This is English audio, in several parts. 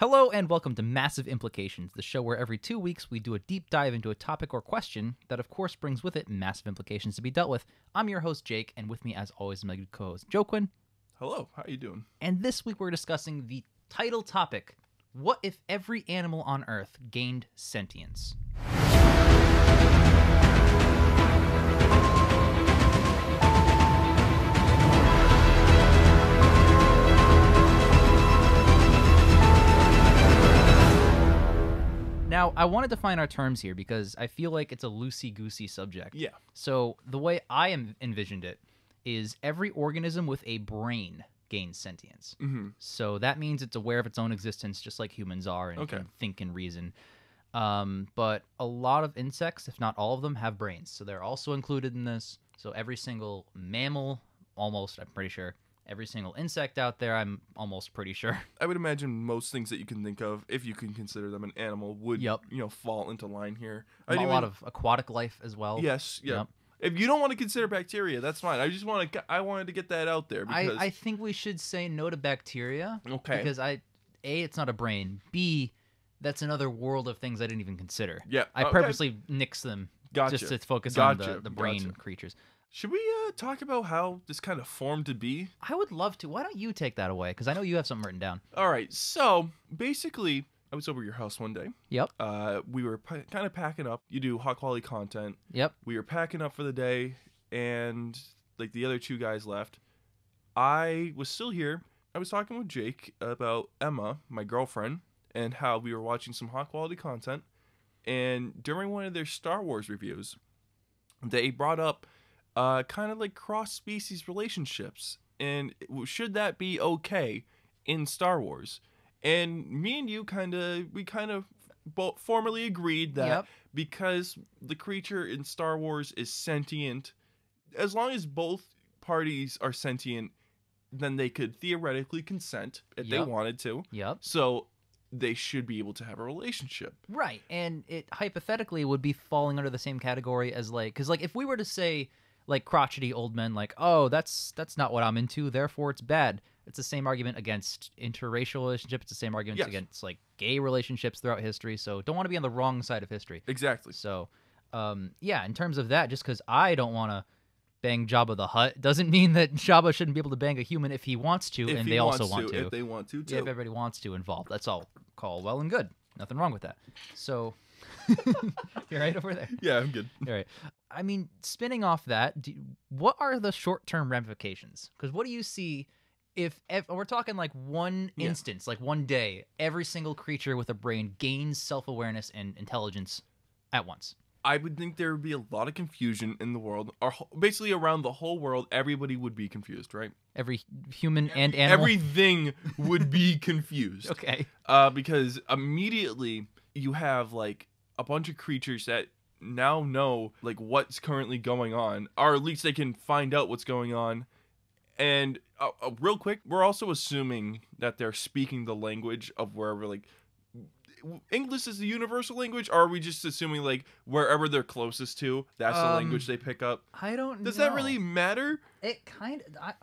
Hello, and welcome to Massive Implications, the show where every two weeks we do a deep dive into a topic or question that, of course, brings with it massive implications to be dealt with. I'm your host, Jake, and with me, as always, my good co host, Joquin. Hello, how are you doing? And this week we're discussing the title topic What if every animal on Earth gained sentience? Now, I want to define our terms here because I feel like it's a loosey goosey subject. Yeah. So, the way I am envisioned it is every organism with a brain gains sentience. Mm-hmm. So, that means it's aware of its own existence, just like humans are, and okay. can think and reason. Um, but a lot of insects, if not all of them, have brains. So, they're also included in this. So, every single mammal, almost, I'm pretty sure, every single insect out there, I'm almost pretty sure. I would imagine most things that you can think of, if you can consider them an animal, would yep. you know fall into line here. A lot of aquatic life as well. Yes, yeah. Yep. If you don't want to consider bacteria, that's fine. I just want to. I wanted to get that out there because I, I think we should say no to bacteria. Okay. Because I, a, it's not a brain. B, that's another world of things I didn't even consider. Yeah. I okay. purposely nix them. Gotcha. Just to focus gotcha. on the, the brain gotcha. creatures. Should we uh, talk about how this kind of formed to be? I would love to. Why don't you take that away? Because I know you have something written down. All right. So basically, I was over your house one day. Yep. Uh, we were p- kind of packing up. You do hot quality content. Yep. We were packing up for the day, and like the other two guys left. I was still here. I was talking with Jake about Emma, my girlfriend, and how we were watching some hot quality content. And during one of their Star Wars reviews, they brought up uh, kind of like cross species relationships. And should that be okay in Star Wars? And me and you kind of, we kind of both formally agreed that yep. because the creature in Star Wars is sentient, as long as both parties are sentient, then they could theoretically consent if yep. they wanted to. Yep. So they should be able to have a relationship. Right. And it hypothetically would be falling under the same category as like cuz like if we were to say like crotchety old men like, "Oh, that's that's not what I'm into, therefore it's bad." It's the same argument against interracial relationships, it's the same argument yes. against like gay relationships throughout history, so don't want to be on the wrong side of history. Exactly. So, um, yeah, in terms of that, just cuz I don't want to bang Jabba the Hutt doesn't mean that Jabba shouldn't be able to bang a human if he wants to, if and they also want to, If they want to, too. If everybody wants to involve, that's all. Call well and good. Nothing wrong with that. So You're right over there. Yeah, I'm good. All right. I mean, spinning off that, do, what are the short term ramifications? Because what do you see if, if we're talking like one yeah. instance, like one day, every single creature with a brain gains self awareness and intelligence at once? I would think there would be a lot of confusion in the world, or basically around the whole world. Everybody would be confused, right? Every human every, and animal, everything would be confused. Okay, uh, because immediately you have like a bunch of creatures that now know like what's currently going on, or at least they can find out what's going on. And uh, uh, real quick, we're also assuming that they're speaking the language of wherever like English is the universal language, or are we just assuming like wherever they're closest to, that's um, the language they pick up? I don't. Does know. that really matter? It kind of. I,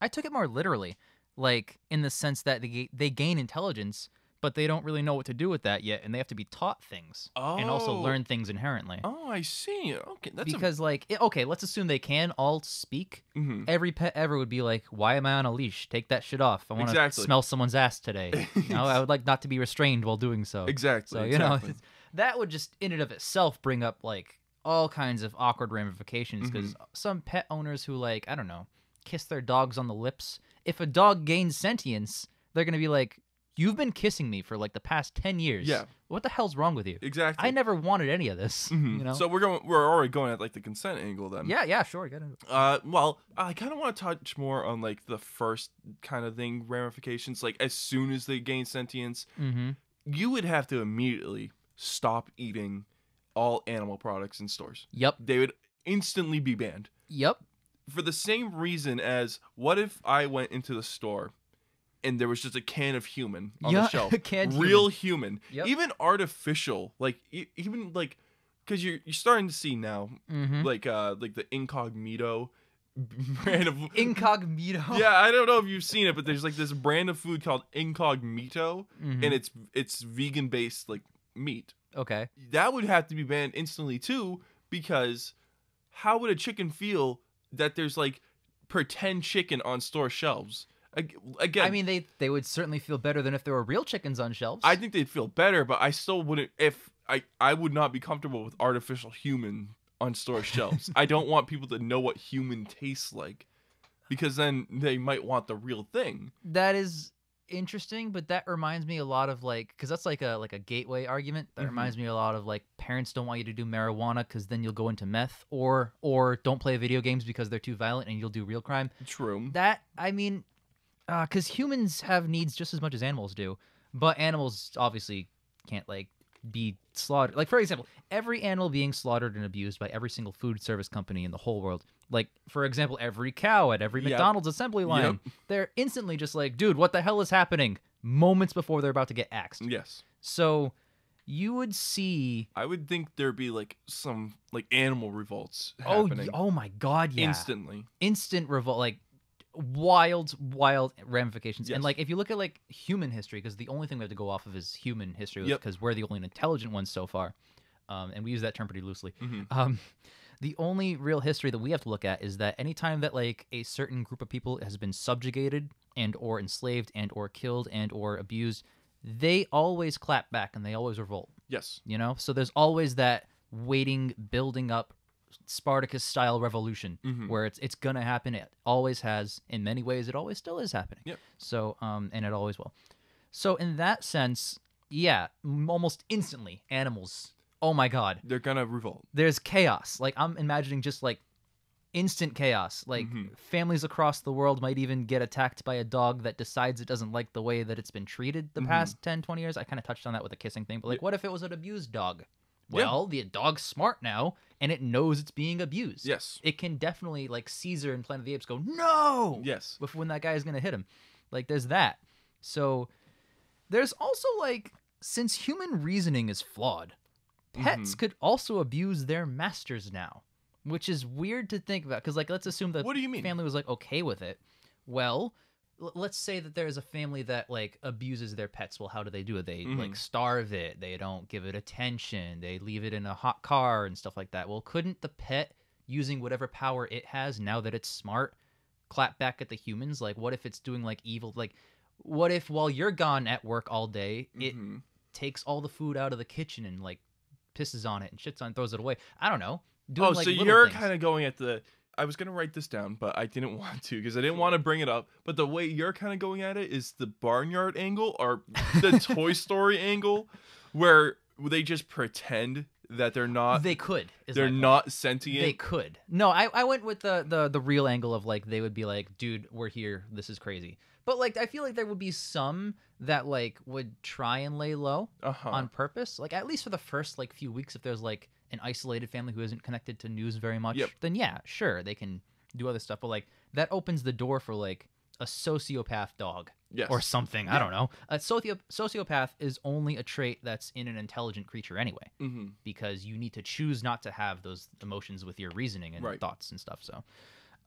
I took it more literally, like in the sense that they they gain intelligence but they don't really know what to do with that yet, and they have to be taught things oh. and also oh. learn things inherently. Oh, I see. Okay, that's because a... like okay, let's assume they can all speak. Mm-hmm. Every pet ever would be like, "Why am I on a leash? Take that shit off. I want to exactly. smell someone's ass today. you know, I would like not to be restrained while doing so." Exactly. So you exactly. know, that would just in and of itself bring up like all kinds of awkward ramifications because mm-hmm. some pet owners who like I don't know kiss their dogs on the lips. If a dog gains sentience, they're gonna be like, You've been kissing me for like the past ten years. Yeah. What the hell's wrong with you? Exactly. I never wanted any of this. Mm-hmm. You know. So we're going. We're already going at like the consent angle then. Yeah. Yeah. Sure. Get into it. Uh. Well, I kind of want to touch more on like the first kind of thing ramifications. Like as soon as they gain sentience, mm-hmm. you would have to immediately stop eating all animal products in stores. Yep. They would instantly be banned. Yep. For the same reason as what if I went into the store and there was just a can of human on yeah, the shelf. real human. human. Yep. Even artificial, like even like cuz you're you're starting to see now mm-hmm. like uh like the incognito brand of incognito. Yeah, I don't know if you've seen it, but there's like this brand of food called incognito mm-hmm. and it's it's vegan based like meat. Okay. That would have to be banned instantly too because how would a chicken feel that there's like pretend chicken on store shelves? Again, I mean, they they would certainly feel better than if there were real chickens on shelves. I think they'd feel better, but I still wouldn't. If I I would not be comfortable with artificial human on store shelves. I don't want people to know what human tastes like, because then they might want the real thing. That is interesting, but that reminds me a lot of like because that's like a like a gateway argument. That mm-hmm. reminds me a lot of like parents don't want you to do marijuana because then you'll go into meth, or or don't play video games because they're too violent and you'll do real crime. True. That I mean because uh, humans have needs just as much as animals do, but animals obviously can't like be slaughtered. Like for example, every animal being slaughtered and abused by every single food service company in the whole world. Like for example, every cow at every yep. McDonald's assembly line, yep. they're instantly just like, dude, what the hell is happening? Moments before they're about to get axed. Yes. So you would see. I would think there'd be like some like animal revolts. Oh, happening. Oh, oh my god! Yeah. Instantly. Instant revolt. Like wild, wild ramifications. Yes. And like, if you look at like human history, because the only thing we have to go off of is human history, because yep. we're the only intelligent ones so far, um, and we use that term pretty loosely. Mm-hmm. Um, the only real history that we have to look at is that anytime that like a certain group of people has been subjugated and or enslaved and or killed and or abused, they always clap back and they always revolt. Yes. You know, so there's always that waiting, building up Spartacus style revolution mm-hmm. where it's it's gonna happen. It always has. In many ways, it always still is happening. Yep. So um, and it always will. So in that sense, yeah, almost instantly, animals. Oh my god, they're gonna revolt. There's chaos. Like I'm imagining just like instant chaos. Like mm-hmm. families across the world might even get attacked by a dog that decides it doesn't like the way that it's been treated the mm-hmm. past 10, 20 years. I kind of touched on that with the kissing thing, but like, yeah. what if it was an abused dog? Well, yeah. the dog's smart now and it knows it's being abused. Yes. It can definitely like Caesar in Planet of the Apes go, "No!" Yes. With when that guy is going to hit him. Like there's that. So there's also like since human reasoning is flawed, pets mm-hmm. could also abuse their masters now, which is weird to think about cuz like let's assume that what do you mean? family was like okay with it. Well, let's say that there's a family that like abuses their pets well how do they do it they mm-hmm. like starve it they don't give it attention they leave it in a hot car and stuff like that well couldn't the pet using whatever power it has now that it's smart clap back at the humans like what if it's doing like evil like what if while you're gone at work all day it mm-hmm. takes all the food out of the kitchen and like pisses on it and shits on it, throws it away i don't know doing, oh like, so you're kind of going at the I was gonna write this down, but I didn't want to because I didn't want to bring it up. But the way you're kind of going at it is the barnyard angle or the Toy Story angle, where they just pretend that they're not. They could. They're not sentient. They could. No, I, I went with the, the the real angle of like they would be like, dude, we're here. This is crazy. But like, I feel like there would be some that like would try and lay low uh-huh. on purpose. Like at least for the first like few weeks, if there's like an isolated family who isn't connected to news very much, yep. then yeah, sure they can do other stuff. But like that opens the door for like a sociopath dog yes. or something. Yeah. I don't know. A sociopath is only a trait that's in an intelligent creature anyway, mm-hmm. because you need to choose not to have those emotions with your reasoning and right. thoughts and stuff. So,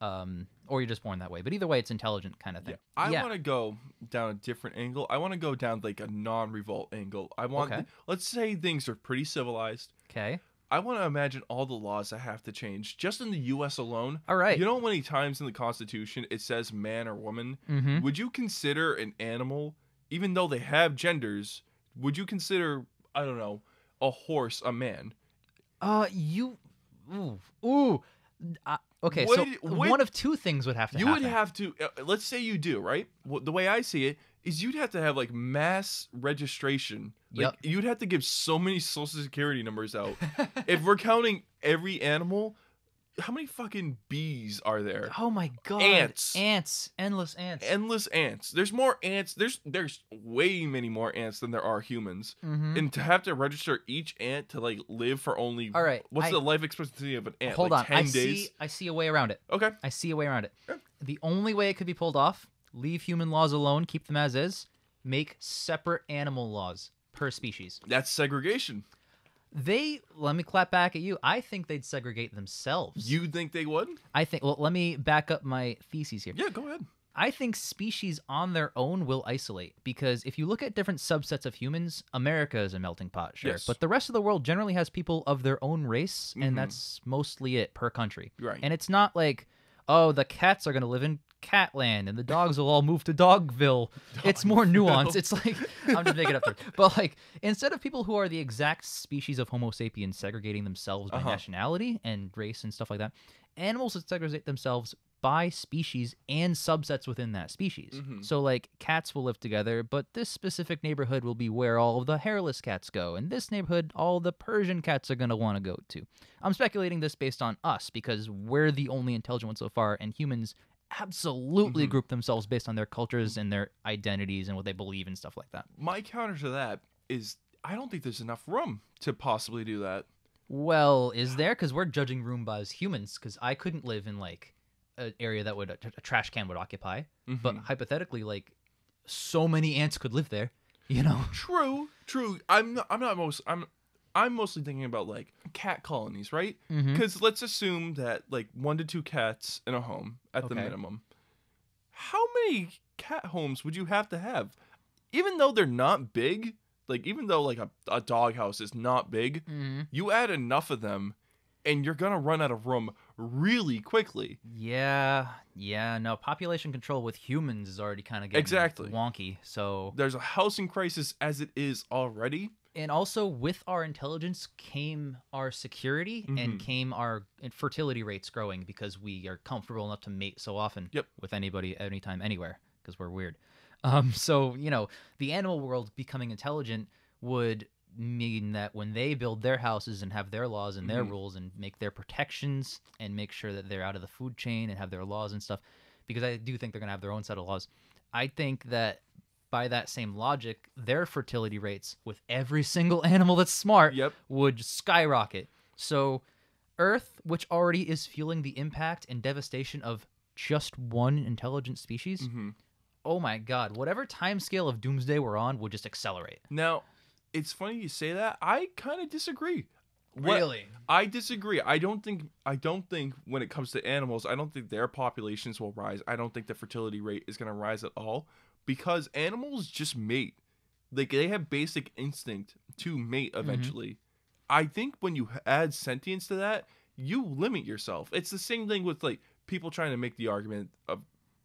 um, or you're just born that way. But either way, it's intelligent kind of thing. Yeah. I yeah. want to go down a different angle. I want to go down like a non-revolt angle. I want. Okay. Th- let's say things are pretty civilized. Okay. I want to imagine all the laws that have to change just in the U.S. alone. All right. You know how many times in the Constitution it says man or woman? Mm-hmm. Would you consider an animal, even though they have genders? Would you consider I don't know a horse a man? Uh, you, ooh, ooh. I, Okay, what so what, one of two things would have to. You happen. would have to. Uh, let's say you do right. Well, the way I see it is, you'd have to have like mass registration. Like, yep. You'd have to give so many social security numbers out. if we're counting every animal, how many fucking bees are there? Oh my god. Ants. Ants. Endless ants. Endless ants. There's more ants. There's there's way many more ants than there are humans. Mm-hmm. And to have to register each ant to like live for only All right. What's I, the life expectancy of an ant? Hold like on. 10 I days? see I see a way around it. Okay. I see a way around it. The only way it could be pulled off, leave human laws alone, keep them as is, make separate animal laws per species. That's segregation. They let me clap back at you. I think they'd segregate themselves. You think they would? I think. Well, let me back up my theses here. Yeah, go ahead. I think species on their own will isolate because if you look at different subsets of humans, America is a melting pot, sure, yes. but the rest of the world generally has people of their own race, mm-hmm. and that's mostly it per country. Right. And it's not like oh, the cats are going to live in Catland and the dogs will all move to Dogville. It's more nuanced. It's like I'm just making up There. But like instead of people who are the exact species of Homo sapiens segregating themselves by uh-huh. nationality and race and stuff like that, animals that segregate themselves by species and subsets within that species. Mm-hmm. So, like, cats will live together, but this specific neighborhood will be where all the hairless cats go, and this neighborhood, all the Persian cats are going to want to go to. I'm speculating this based on us because we're the only intelligent one so far, and humans absolutely mm-hmm. group themselves based on their cultures and their identities and what they believe and stuff like that. My counter to that is I don't think there's enough room to possibly do that. Well, is there? Because we're judging Roomba as humans. Because I couldn't live in like an area that would a, a trash can would occupy. Mm-hmm. But hypothetically, like so many ants could live there. You know. True. True. I'm. Not, I'm not most. I'm. I'm mostly thinking about like cat colonies, right? Because mm-hmm. let's assume that like one to two cats in a home at okay. the minimum. How many cat homes would you have to have? Even though they're not big, like even though like a, a doghouse is not big, mm-hmm. you add enough of them and you're gonna run out of room really quickly. Yeah, yeah. No, population control with humans is already kind of getting exactly wonky. So there's a housing crisis as it is already. And also with our intelligence came our security mm-hmm. and came our fertility rates growing because we are comfortable enough to mate so often. Yep. With anybody, anytime, anywhere because we're weird. Um, so you know, the animal world becoming intelligent would mean that when they build their houses and have their laws and their mm-hmm. rules and make their protections and make sure that they're out of the food chain and have their laws and stuff, because I do think they're gonna have their own set of laws. I think that by that same logic, their fertility rates with every single animal that's smart yep. would skyrocket. So Earth, which already is feeling the impact and devastation of just one intelligent species, mm-hmm oh my god, whatever time scale of Doomsday we're on will just accelerate. Now, it's funny you say that. I kind of disagree. What, really? I disagree. I don't think I don't think when it comes to animals, I don't think their populations will rise. I don't think the fertility rate is going to rise at all because animals just mate. Like they have basic instinct to mate mm-hmm. eventually. Mm-hmm. I think when you add sentience to that, you limit yourself. It's the same thing with like people trying to make the argument of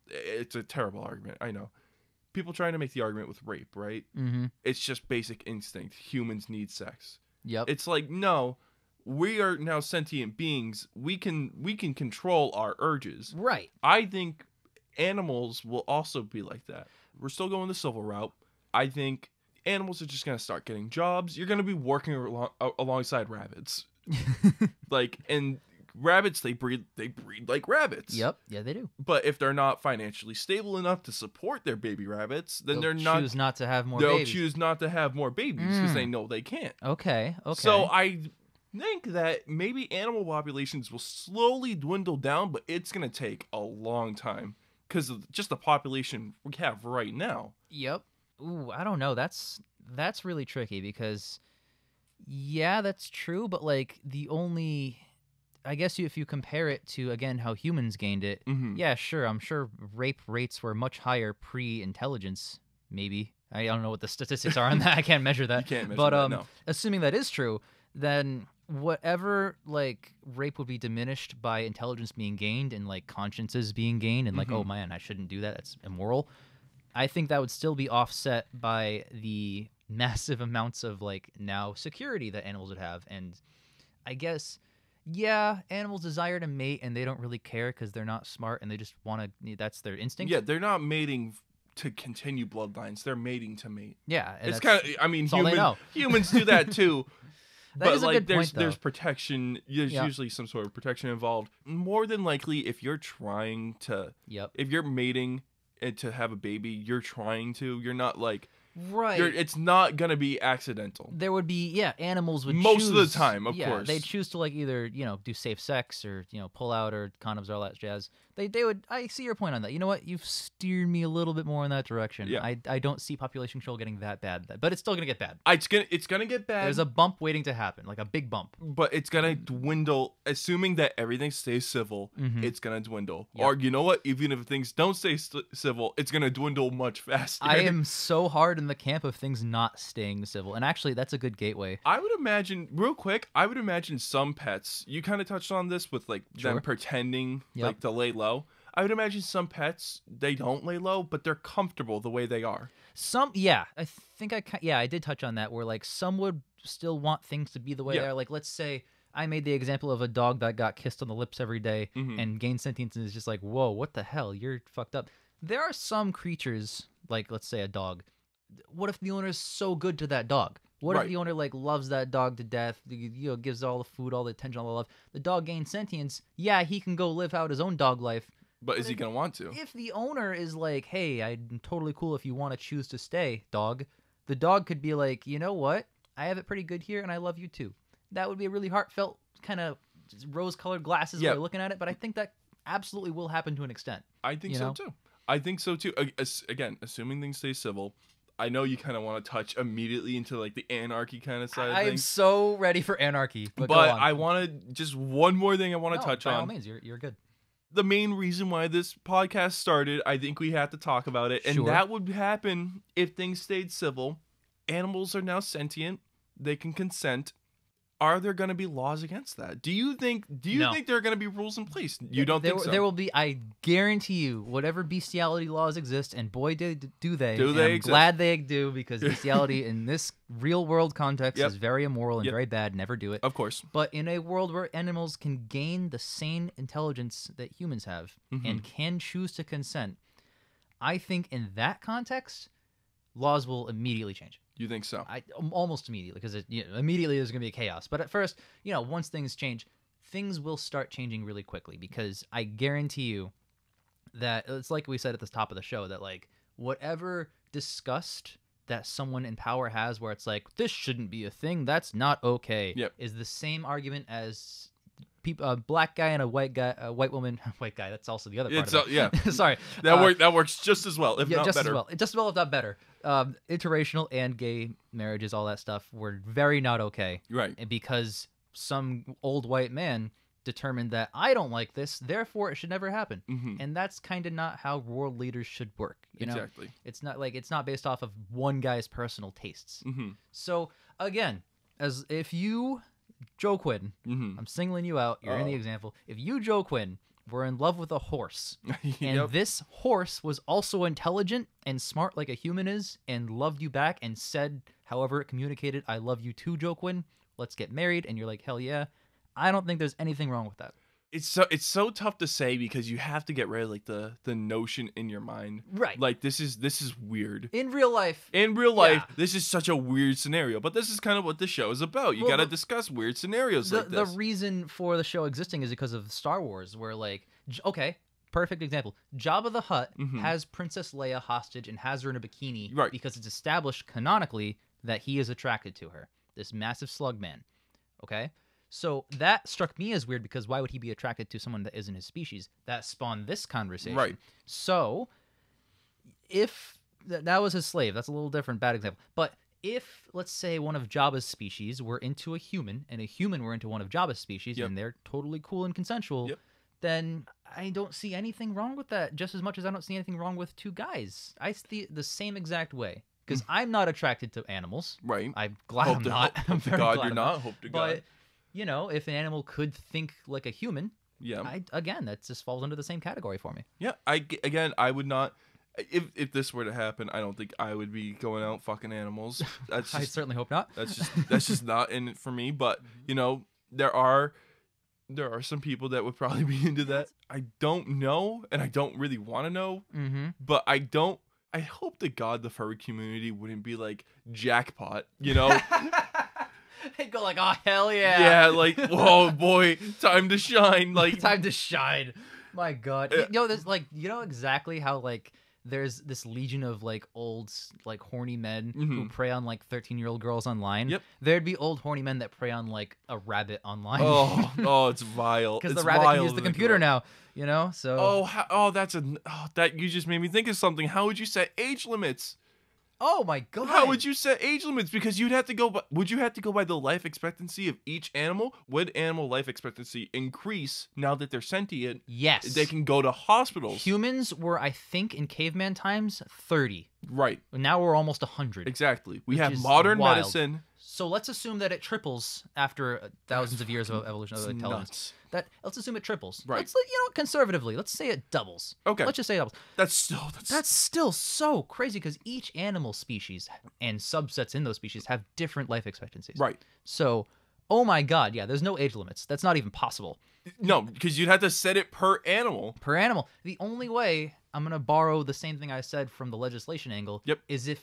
it's a terrible argument. I know. People trying to make the argument with rape, right? Mm-hmm. It's just basic instinct. Humans need sex. Yep. It's like no, we are now sentient beings. We can we can control our urges. Right. I think animals will also be like that. We're still going the civil route. I think animals are just going to start getting jobs. You're going to be working along, alongside rabbits. like and rabbits, they breed they breed like rabbits. Yep. Yeah, they do. But if they're not financially stable enough to support their baby rabbits, then they'll are not choose not to have more. They'll babies. choose not to have more babies because mm. they know they can't. Okay. Okay. So I think that maybe animal populations will slowly dwindle down, but it's gonna take a long time because of just the population we have right now. Yep. Ooh, I don't know. That's that's really tricky because yeah, that's true, but like the only I guess if you compare it to again how humans gained it, mm-hmm. yeah, sure. I'm sure rape rates were much higher pre-intelligence. Maybe I don't know what the statistics are on that. I can't measure that. You can't measure but, that. Um, no. assuming that is true, then whatever like rape would be diminished by intelligence being gained and like consciences being gained and like oh mm-hmm. oh man i shouldn't do that that's immoral i think that would still be offset by the massive amounts of like now security that animals would have and i guess yeah, animals desire to mate and they don't really care because they're not smart and they just want to. That's their instinct. Yeah, they're not mating to continue bloodlines. They're mating to mate. Yeah, it's kind of. I mean, human, humans do that too. that but like, there's point, there's protection. There's yep. usually some sort of protection involved. More than likely, if you're trying to, yep. if you're mating eh, to have a baby, you're trying to. You're not like Right. You're, it's not gonna be accidental. There would be yeah, animals would most choose, of the time, of yeah, course. They choose to like either you know do safe sex or you know pull out or condoms or all that jazz they they would. I see your point on that. You know what? You've steered me a little bit more in that direction. Yeah. I, I don't see population control getting that bad, but it's still gonna get bad. Uh, it's gonna it's gonna get bad. There's a bump waiting to happen, like a big bump. But it's gonna dwindle. Assuming that everything stays civil, mm-hmm. it's gonna dwindle. Yep. Or you know what? Even if things don't stay st- civil, it's gonna dwindle much faster. I am so hard in the camp of things not staying civil, and actually, that's a good gateway. I would imagine real quick. I would imagine some pets. You kind of touched on this with like sure. them pretending yep. like delayed low. I would imagine some pets they don't lay low, but they're comfortable the way they are. Some, yeah, I think I yeah I did touch on that where like some would still want things to be the way yeah. they are. Like let's say I made the example of a dog that got kissed on the lips every day mm-hmm. and gained sentience and is just like whoa what the hell you're fucked up. There are some creatures like let's say a dog what if the owner is so good to that dog? What right. if the owner like loves that dog to death? You know, gives all the food, all the attention, all the love. The dog gains sentience. Yeah, he can go live out his own dog life. But, but is if, he gonna want to? If the owner is like, "Hey, I'm totally cool if you want to choose to stay, dog," the dog could be like, "You know what? I have it pretty good here, and I love you too." That would be a really heartfelt kind of rose-colored glasses yeah. way of looking at it. But I think that absolutely will happen to an extent. I think so know? too. I think so too. Again, assuming things stay civil, I know you kind of want to touch immediately into like the anarchy kind of side. I am so ready for anarchy, but, but I want to just one more thing I want to no, touch by on. By all means, you're you're good. The main reason why this podcast started, I think we have to talk about it, and that would happen if things stayed civil. Animals are now sentient; they can consent are there going to be laws against that? Do you think? Do you No. think there are going to be rules in place? You don't there, think so? there will be. I guarantee you, whatever bestiality laws exist, and boy, do, do they! Do they I'm exist. glad they do because bestiality in this real world context Yep. is very immoral and Yep. very bad. Never do it. of course. But in a world where animals can gain the same intelligence that humans have mm-hmm. and can choose to consent, I think in that context, laws will immediately change. You think so? I um, almost immediately because you know, immediately there's going to be chaos. But at first, you know, once things change, things will start changing really quickly because I guarantee you that it's like we said at the top of the show that like whatever disgust that someone in power has where it's like this shouldn't be a thing that's not okay yep. is the same argument as people a black guy and a white guy a white woman white guy that's also the other part it's, of it. yeah sorry that uh, works that works just as well if yeah, not just better. as well just as well if not better um, interracial and gay marriages, all that stuff, were very not okay. Right. because some old white man determined that I don't like this, therefore it should never happen. Mm-hmm. And that's kind of not how world leaders should work. You know? Exactly. It's not like it's not based off of one guy's personal tastes. Mm-hmm. So again, as if you Joe Quinn, mm-hmm. I'm singling you out. You're uh in the example. If you Joe Quinn were in love with a horse. yep. And this horse was also intelligent and smart like a human is and loved you back and said, however it communicated, I love you too, Joquin." Let's get married. And you're like, hell yeah. I don't think there's anything wrong with that it's so it's so tough to say because you have to get rid of like the the notion in your mind. Right. Like this is this is weird. In real life. In real life, yeah. this is such a weird scenario. But this is kind of what the show is about. You well, gotta the, discuss weird scenarios the, like this. The reason for the show existing is because of Star Wars, where like okay, perfect example. Jabba the Hutt mm-hmm. has Princess Leia hostage and has her in a bikini right. because it's established canonically that he is attracted to her. This massive slug man. Okay? So that struck me as weird because why would he be attracted to someone that isn't his species? That spawned this conversation. Right. So if th- that was his slave, that's a little different, bad example. But if let's say one of Jabba's species were into a human and a human were into one of Jabba's species yep. and they're totally cool and consensual, yep. then I don't see anything wrong with that just as much as I don't see anything wrong with two guys. I see it the same exact way because hmm. I'm not attracted to animals. Right. I'm glad hope I'm to, not. Hope, hope I'm to God glad you're not. Hope to God. But you know, if an animal could think like a human, yeah, I, again, that just falls under the same category for me. Yeah, I again, I would not. If if this were to happen, I don't think I would be going out fucking animals. That's just, I certainly hope not. That's just that's just not in it for me. But you know, there are there are some people that would probably be into that. I don't know, and I don't really want to know. Mm-hmm. But I don't. I hope to God the furry community wouldn't be like jackpot. You know. They go like, oh hell yeah. Yeah, like, whoa boy, time to shine. Like time to shine. My God, you know, this like, you know exactly how like there's this legion of like old like horny men mm-hmm. who prey on like 13 year old girls online yep there'd be old horny men that prey on like a rabbit online oh oh it's vile because the rabbit can use the computer now you know so oh how, oh that's a oh, that you just made me think of something how would you set age limits Oh my god! How would you set age limits? Because you'd have to go. By, would you have to go by the life expectancy of each animal? Would animal life expectancy increase now that they're sentient? Yes, they can go to hospitals. Humans were, I think, in caveman times, thirty. Right. Now we're almost hundred. Exactly. We have modern wild. medicine. So let's assume that it triples after thousands That's of years of evolution. of Nuts. That let's assume it triples. Right. Let's you know conservatively. Let's say it doubles. Okay. Let's just say it doubles. That's still that's, that's still so crazy because each animal species and subsets in those species have different life expectancies. Right. So, oh my God, yeah. There's no age limits. That's not even possible. No, because you'd have to set it per animal. Per animal. The only way I'm gonna borrow the same thing I said from the legislation angle. Yep. Is if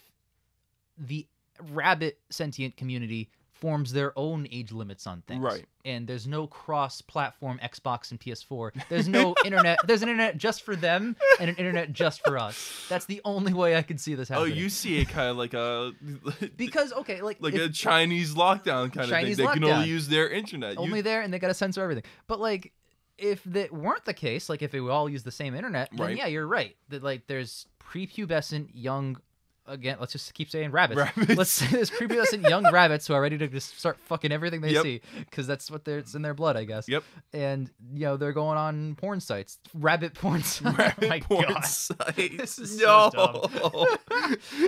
the rabbit sentient community forms their own age limits on things. Right. And there's no cross platform Xbox and PS4. There's no internet. There's an internet just for them and an internet just for us. That's the only way I can see this oh, happening. Oh, you see it kind of like a Because okay, like like if, a Chinese lockdown kind Chinese of thing. Lockdown. They can only use their internet. Only you... there and they got to censor everything. But like if that weren't the case, like if we all use the same internet, then right. yeah, you're right. That like there's prepubescent young again, let's just keep saying rabbits. rabbits. Let's say there's prepubescent young rabbits who are ready to just start fucking everything they yep. see because that's what it's in their blood, I guess. Yep. And you know they're going on porn sites, rabbit porn sites. Rabbit oh My porn God. sites. is So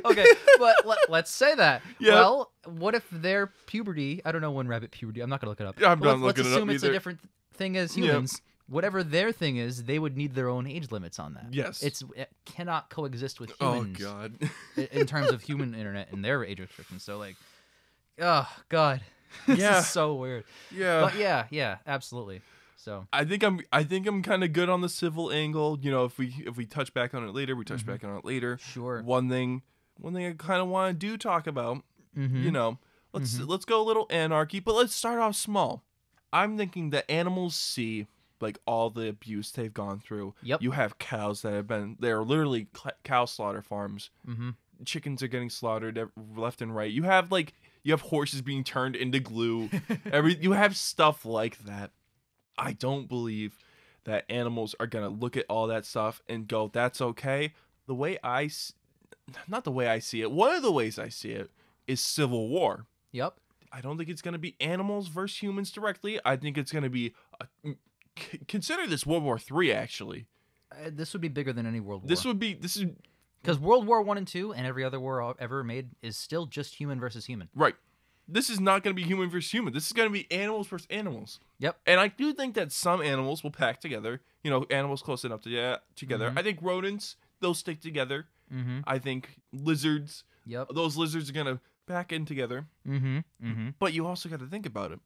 okay, but let, us say that. Yep. Well, what if their puberty? I don't know when rabbit puberty. I'm not gonna look it up. I'm not looking let's, let's assume it's either. a different thing as humans. Yep whatever their thing is, they would need their own age limits on that. Yes, it's it cannot coexist with oh, humans. Oh God, in terms of human internet and their age restrictions. So like, oh God, this yeah. is so weird. Yeah, but yeah, yeah, absolutely. So I think I'm I think I'm kind of good on the civil angle. You know, if we if we touch back on it later, we touch mm-hmm. back on it later. Sure. One thing, one thing I kind of want to do talk about. Mm-hmm. You know, let's mm-hmm. let's go a little anarchy, but let's start off small. I'm thinking that animals see like all the abuse they've gone through. Yep. You have cows that have been they're literally cl- cow slaughter farms. Mm-hmm. Chickens are getting slaughtered left and right. You have like you have horses being turned into glue. Every you have stuff like that. I don't believe that animals are gonna look at all that stuff and go, "That's okay." The way I, not the way I see it. One of the ways I see it is civil war. Yep. I don't think it's going to be animals versus humans directly. I think it's going to be a consider this World War Three actually. Uh, this would be bigger than any World War. This would be this is because World War One and Two and every other war ever made is still just human versus human. Right. This is not going to be human versus human. This is going to be animals versus animals. Yep. And I do think that some animals will pack together. You know, animals close enough to yeah, together. Mm-hmm. I think rodents they'll stick together. Mm-hmm. I think lizards. Yep. Those lizards are gonna back in together. Mm-hmm. Mm-hmm. But you also got to think about it.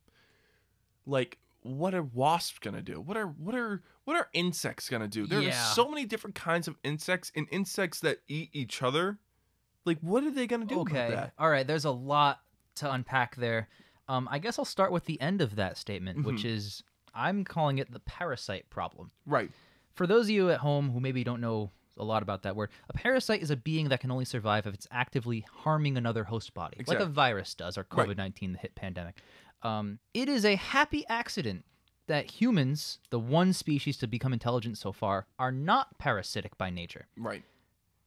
Like what are wasps gonna do? What are what are what are insects gonna do? There yeah. are so many different kinds of insects and insects that eat each other. Like, what are they gonna do? Okay, all right. There's a lot to unpack there. Um, I guess I'll start with the end of that statement, mm-hmm. which is I'm calling it the parasite problem. Right. For those of you at home who maybe don't know a lot about that word, a parasite is a being that can only survive if it's actively harming another host body, exactly. like a virus does or COVID 19, right. the hit pandemic. Um, it is a happy accident that humans, the one species to become intelligent so far, are not parasitic by nature. Right.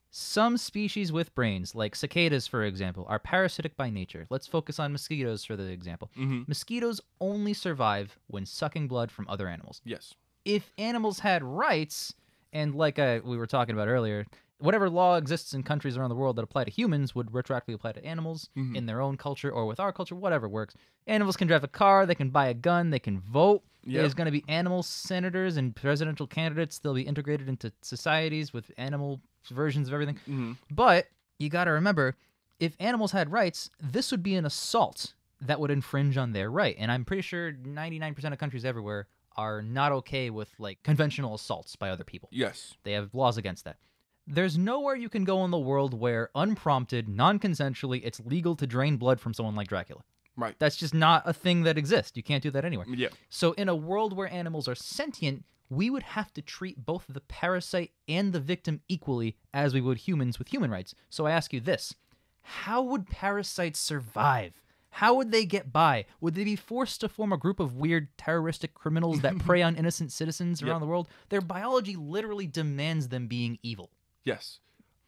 Some species with brains, like cicadas, for example, are parasitic by nature. Let's focus on mosquitoes for the example. Mm-hmm. Mosquitoes only survive when sucking blood from other animals. Yes. If animals had rights, and like we were talking about earlier, whatever law exists in countries around the world that apply to humans would retroactively apply to animals mm-hmm. in their own culture or with our culture, whatever works. Animals can drive a car, they can buy a gun, they can vote. Yep. There's going to be animal senators and presidential candidates. They'll be integrated into societies with animal versions of everything. Mm-hmm. But you got to remember if animals had rights, this would be an assault that would infringe on their right. And I'm pretty sure 99% of countries everywhere are not okay with like conventional assaults by other people. Yes. They have laws against that. There's nowhere you can go in the world where unprompted, non-consensually, it's legal to drain blood from someone like Dracula. Right. That's just not a thing that exists. You can't do that anywhere. Yeah. So in a world where animals are sentient, we would have to treat both the parasite and the victim equally as we would humans with human rights. So I ask you this. How would parasites survive? How would they get by? Would they be forced to form a group of weird terroristic criminals that prey on innocent citizens around yep. the world? Their biology literally demands them being evil. Yes.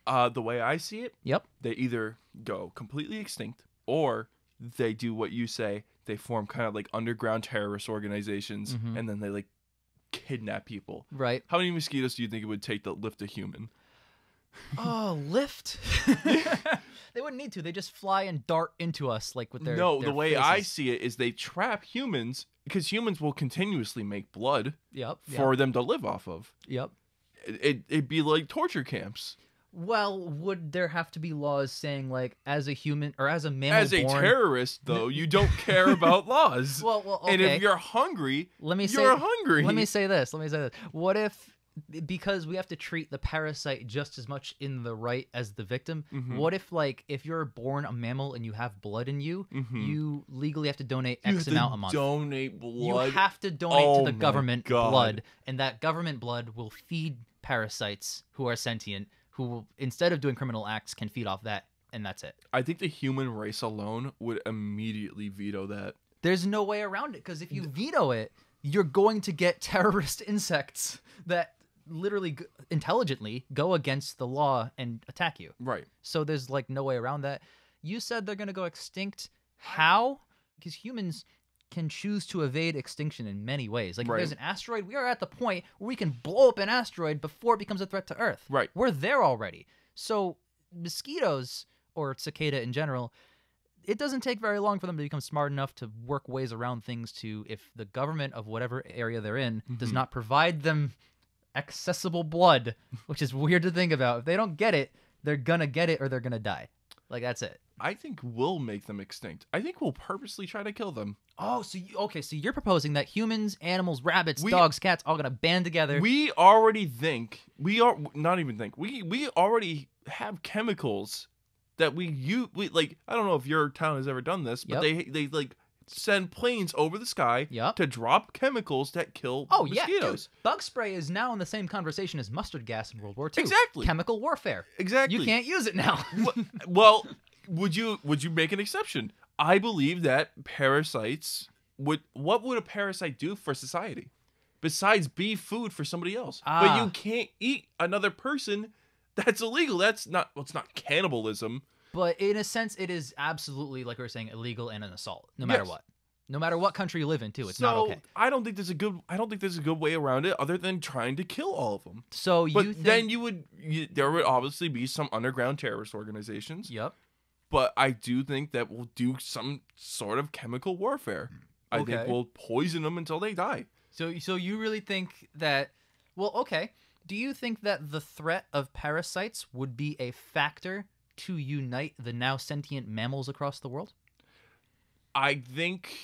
Uh, the way I see it, Yep. they either go completely extinct or they do what you say. They form kind of like underground terrorist organizations Mhm. and then they like kidnap people. Right. How many mosquitoes do you think it would take to lift a human? Oh, lift. they wouldn't need to. They just fly and dart into us like with their no, their the way I see it is they trap humans because humans will continuously make blood Yep. Yep. for them to live off of. yep it, it'd be like torture camps. Well, would there have to be laws saying like, as a human or as a mammal? As a born... terrorist, though, you don't care about laws. well, well okay. and if you're hungry, let me you're say, hungry. Let me say this. Let me say this. What if because we have to treat the parasite just as much in the right as the victim? Mm-hmm. What if like if you're born a mammal and you have blood in you, mm-hmm. you legally have to donate X amount a month. Donate blood. You have to donate oh to the government God. blood, and that government blood will feed parasites who are sentient who instead of doing criminal acts can feed off that and that's it i think the human race alone would immediately veto that there's no way around it because if you veto it you're going to get terrorist insects that literally g- intelligently go against the law and attack you right so there's like no way around that you said they're going to go extinct how because humans can choose to evade extinction in many ways. Like right. if there's an asteroid, we are at the point where we can blow up an asteroid before it becomes a threat to Earth. Right. We're there already. So mosquitoes or cicada in general, it doesn't take very long for them to become smart enough to work ways around things to if the government of whatever area they're in mm-hmm. does not provide them accessible blood, which is weird to think about. If they don't get it, they're gonna get it or they're gonna die. Like that's it. I think we will make them extinct. I think we'll purposely try to kill them. Oh, so you, okay, so you're proposing that humans, animals, rabbits, We- dogs, cats, all gonna band together. We already think we are not even think we we already have chemicals that we use. We like I don't know if your town has ever done this, but they they like send planes over the sky Yup. to drop chemicals that kill oh yeah, dude, bug spray is now in the same conversation as mustard gas in World War II. Exactly. Chemical warfare. Exactly. You can't use it now. well, would you would you make an exception? I believe that parasites would what would a parasite do for society besides be food for somebody else? Ah. But you ah. can't eat another person. That's illegal. That's not well, it's not cannibalism. But in a sense, it is absolutely like we are saying illegal and an assault, no matter yes. what. No matter what country you live in, too, it's so, not okay. I don't think there's a good. I don't think there's a good way around it, other than trying to kill all of them. So you, but think... then you would. You, there would obviously be some underground terrorist organizations. Yep but I do think that we'll do some sort of chemical warfare. I think we'll poison them until they die. So, so you really think that? Well, okay. Do you think that the threat of parasites would be a factor to unite the now sentient mammals across the world? I think.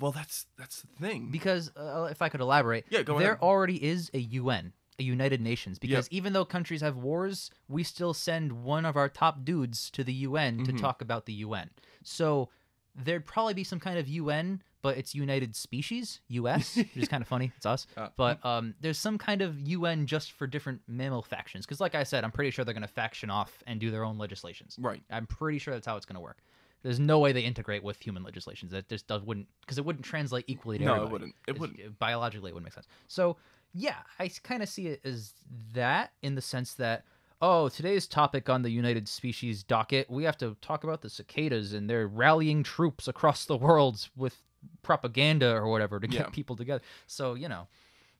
Well, that's that's the thing. Because uh, if I could elaborate, yeah, go there ahead. already is a UN a United Nations because yep. even though countries have wars, we still send one of our top dudes to the UN mm-hmm. to talk about the UN. So there'd probably be some kind of UN, but it's United Species US, which is kind of funny. It's us, uh, but mm-hmm. um, there's some kind of UN just for different mammal factions. Because, like I said, I'm pretty sure they're going to faction off and do their own legislations. Right. I'm pretty sure that's how it's going to work. There's no way they integrate with human legislations. That just does, wouldn't because it wouldn't translate equally to no, everybody. it wouldn't. It it's, wouldn't. Biologically, it wouldn't make sense. So yeah, I kind of see it as that in the sense that oh, today's topic on the United Species docket, we have to talk about the cicadas and they're rallying troops across the world with propaganda or whatever to get yeah. people together. So, you know,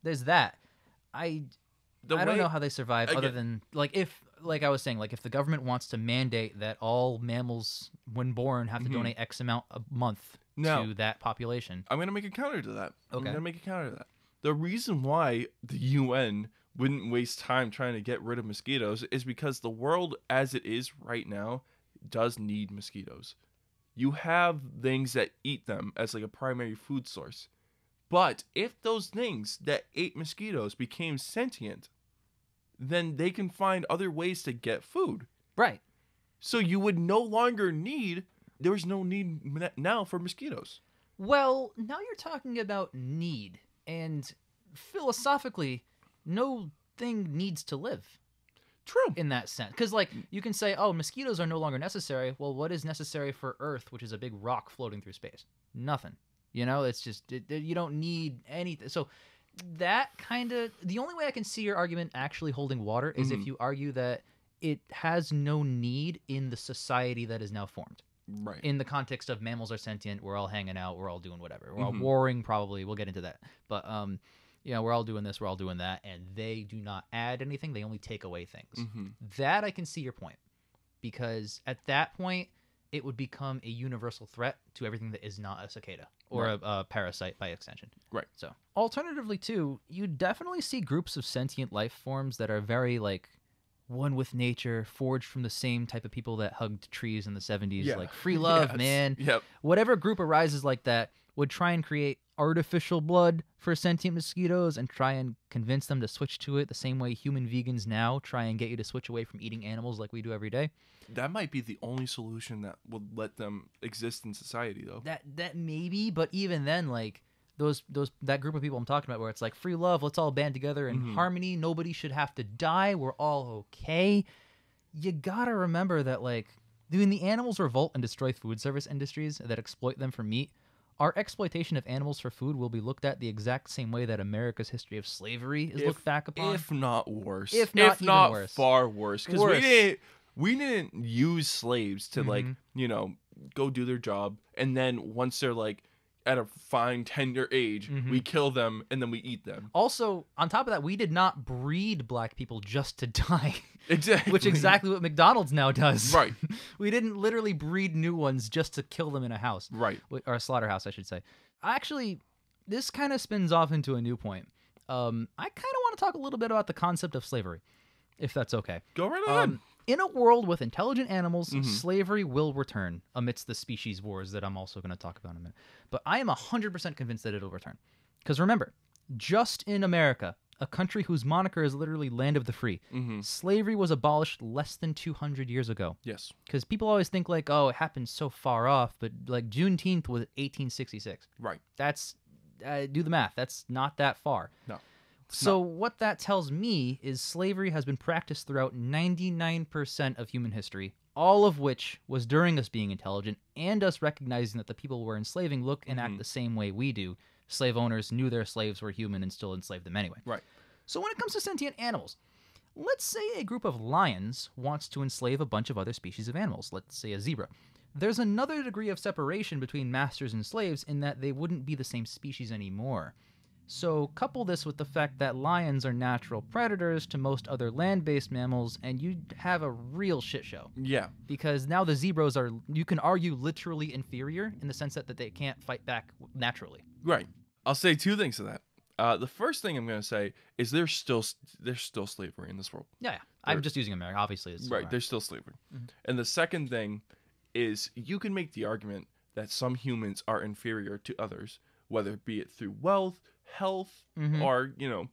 there's that. I the I way, don't know how they survive again, other than like if like I was saying, like if the government wants to mandate that all mammals when born have to mm-hmm. donate X amount a month now, to that population. I'm gonna make a counter to that. Okay. I'm gonna make a counter to that the reason why the UN wouldn't waste time trying to get rid of mosquitoes is because the world as it is right now does need mosquitoes. You have things that eat them as like a primary food source. But if those things that ate mosquitoes became sentient, then they can find other ways to get food. Right. So you would no longer need, there's no need now for mosquitoes. Well, now you're talking about need and philosophically, no thing needs to live. True. In that sense. Because, like, you can say, oh, mosquitoes are no longer necessary. Well, what is necessary for Earth, which is a big rock floating through space? Nothing. You know, it's just, it, it, you don't need anything. So, that kind of, the only way I can see your argument actually holding water is mm-hmm. if you argue that it has no need in the society that is now formed right. in the context of mammals are sentient, we're all hanging out, we're all doing whatever. We're mm-hmm. all warring probably. We'll get into that. But um you know, we're all doing this, we're all doing that and they do not add anything, they only take away things. Mm-hmm. That I can see your point because at that point it would become a universal threat to everything that is not a cicada or right. a, a, parasite by extension. Right. So, alternatively, too, you definitely see groups of sentient life forms that are very like one with nature, forged from the same type of people that hugged trees in the 70s. Yeah. Like free love, man. Yep. Whatever group arises like that would try and create artificial blood for sentient mosquitoes and try and convince them to switch to it the same way human vegans now try and get you to switch away from eating animals like we do every day. That might be the only solution that would let them exist in society though. That that maybe, but even then like those those that group of people I'm talking about where it's like free love, let's all band together in mm-hmm. harmony. Nobody should have to die. We're all okay. You got to remember that like doing the animals revolt and destroy food service industries that exploit them for meat, our exploitation of animals for food will be looked at the exact same way that America's history of slavery is if, looked back upon, if not worse. If not, if not worse. far worse cuz we didn't we didn't use slaves to mm-hmm. like, you know, go do their job and then once they're like at a fine tender age mm-hmm. we kill them and then we eat them also on top of that we did not breed black people just to die exactly which exactly what mcdonald's now does right we didn't literally breed new ones just to kill them in a house right or a slaughterhouse i should say actually this kind of spins off into a new point um, i kind of want to talk a little bit about the concept of slavery if that's okay go right on um, in a world with intelligent animals, mm-hmm. slavery will return amidst the species wars that I'm also going to talk about in a minute. But I am 100% convinced that it'll return. Because remember, just in America, a country whose moniker is literally land of the free, mm-hmm. slavery was abolished less than 200 years ago. Yes. Because people always think, like, oh, it happened so far off, but like Juneteenth was 1866. Right. That's, uh, do the math, that's not that far. No. So, no. what that tells me is slavery has been practiced throughout 99% of human history, all of which was during us being intelligent and us recognizing that the people we're enslaving look and mm-hmm. act the same way we do. Slave owners knew their slaves were human and still enslaved them anyway. Right. So, when it comes to sentient animals, let's say a group of lions wants to enslave a bunch of other species of animals, let's say a zebra. There's another degree of separation between masters and slaves in that they wouldn't be the same species anymore. So, couple this with the fact that lions are natural predators to most other land based mammals, and you have a real shit show. Yeah. Because now the zebras are, you can argue, literally inferior in the sense that, that they can't fight back naturally. Right. I'll say two things to that. Uh, the first thing I'm going to say is there's still there's still slavery in this world. Yeah, yeah. I'm just using America. Obviously, it's right. they There's still slavery. Mm-hmm. And the second thing is you can make the argument that some humans are inferior to others, whether it be it through wealth, health, mm-hmm. or you know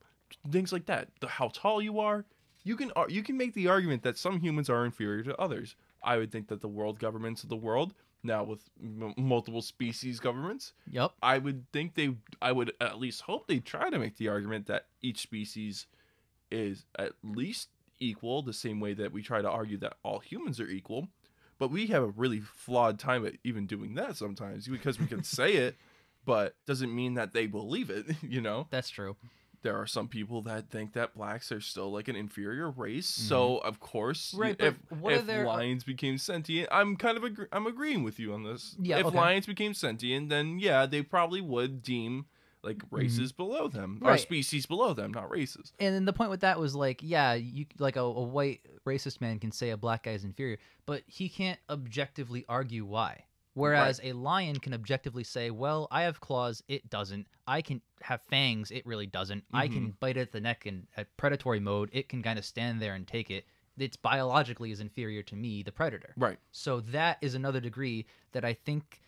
things like that. The, how tall you are, you can you can make the argument that some humans are inferior to others. I would think that the world governments of the world now with m- multiple species governments. Yep. I would think they I would at least hope they try to make the argument that each species is at least equal the same way that we try to argue that all humans are equal. But we have a really flawed time at even doing that sometimes because we can say it but doesn't mean that they believe it, you know? That's true. There are some people that think that blacks are still like an inferior race, mm-hmm. so of course, right, if, if their... lions became sentient, I'm kind of agree- I'm agreeing with you on this. Yeah, if okay. lions became sentient, then yeah, they probably would deem like mm-hmm. races mm-hmm. below them right. or species below them not races and then the point with that was like yeah you like a, a, white racist man can say a black guy is inferior but he can't objectively argue why Whereas right. a lion can objectively say, well, I have claws, it doesn't. I can have fangs, it really doesn't. Mm-hmm. I can mm-hmm. bite at the neck in predatory mode, it can kind of stand there and take it. It's biologically is inferior to me, the predator. Right. So that is another degree that I think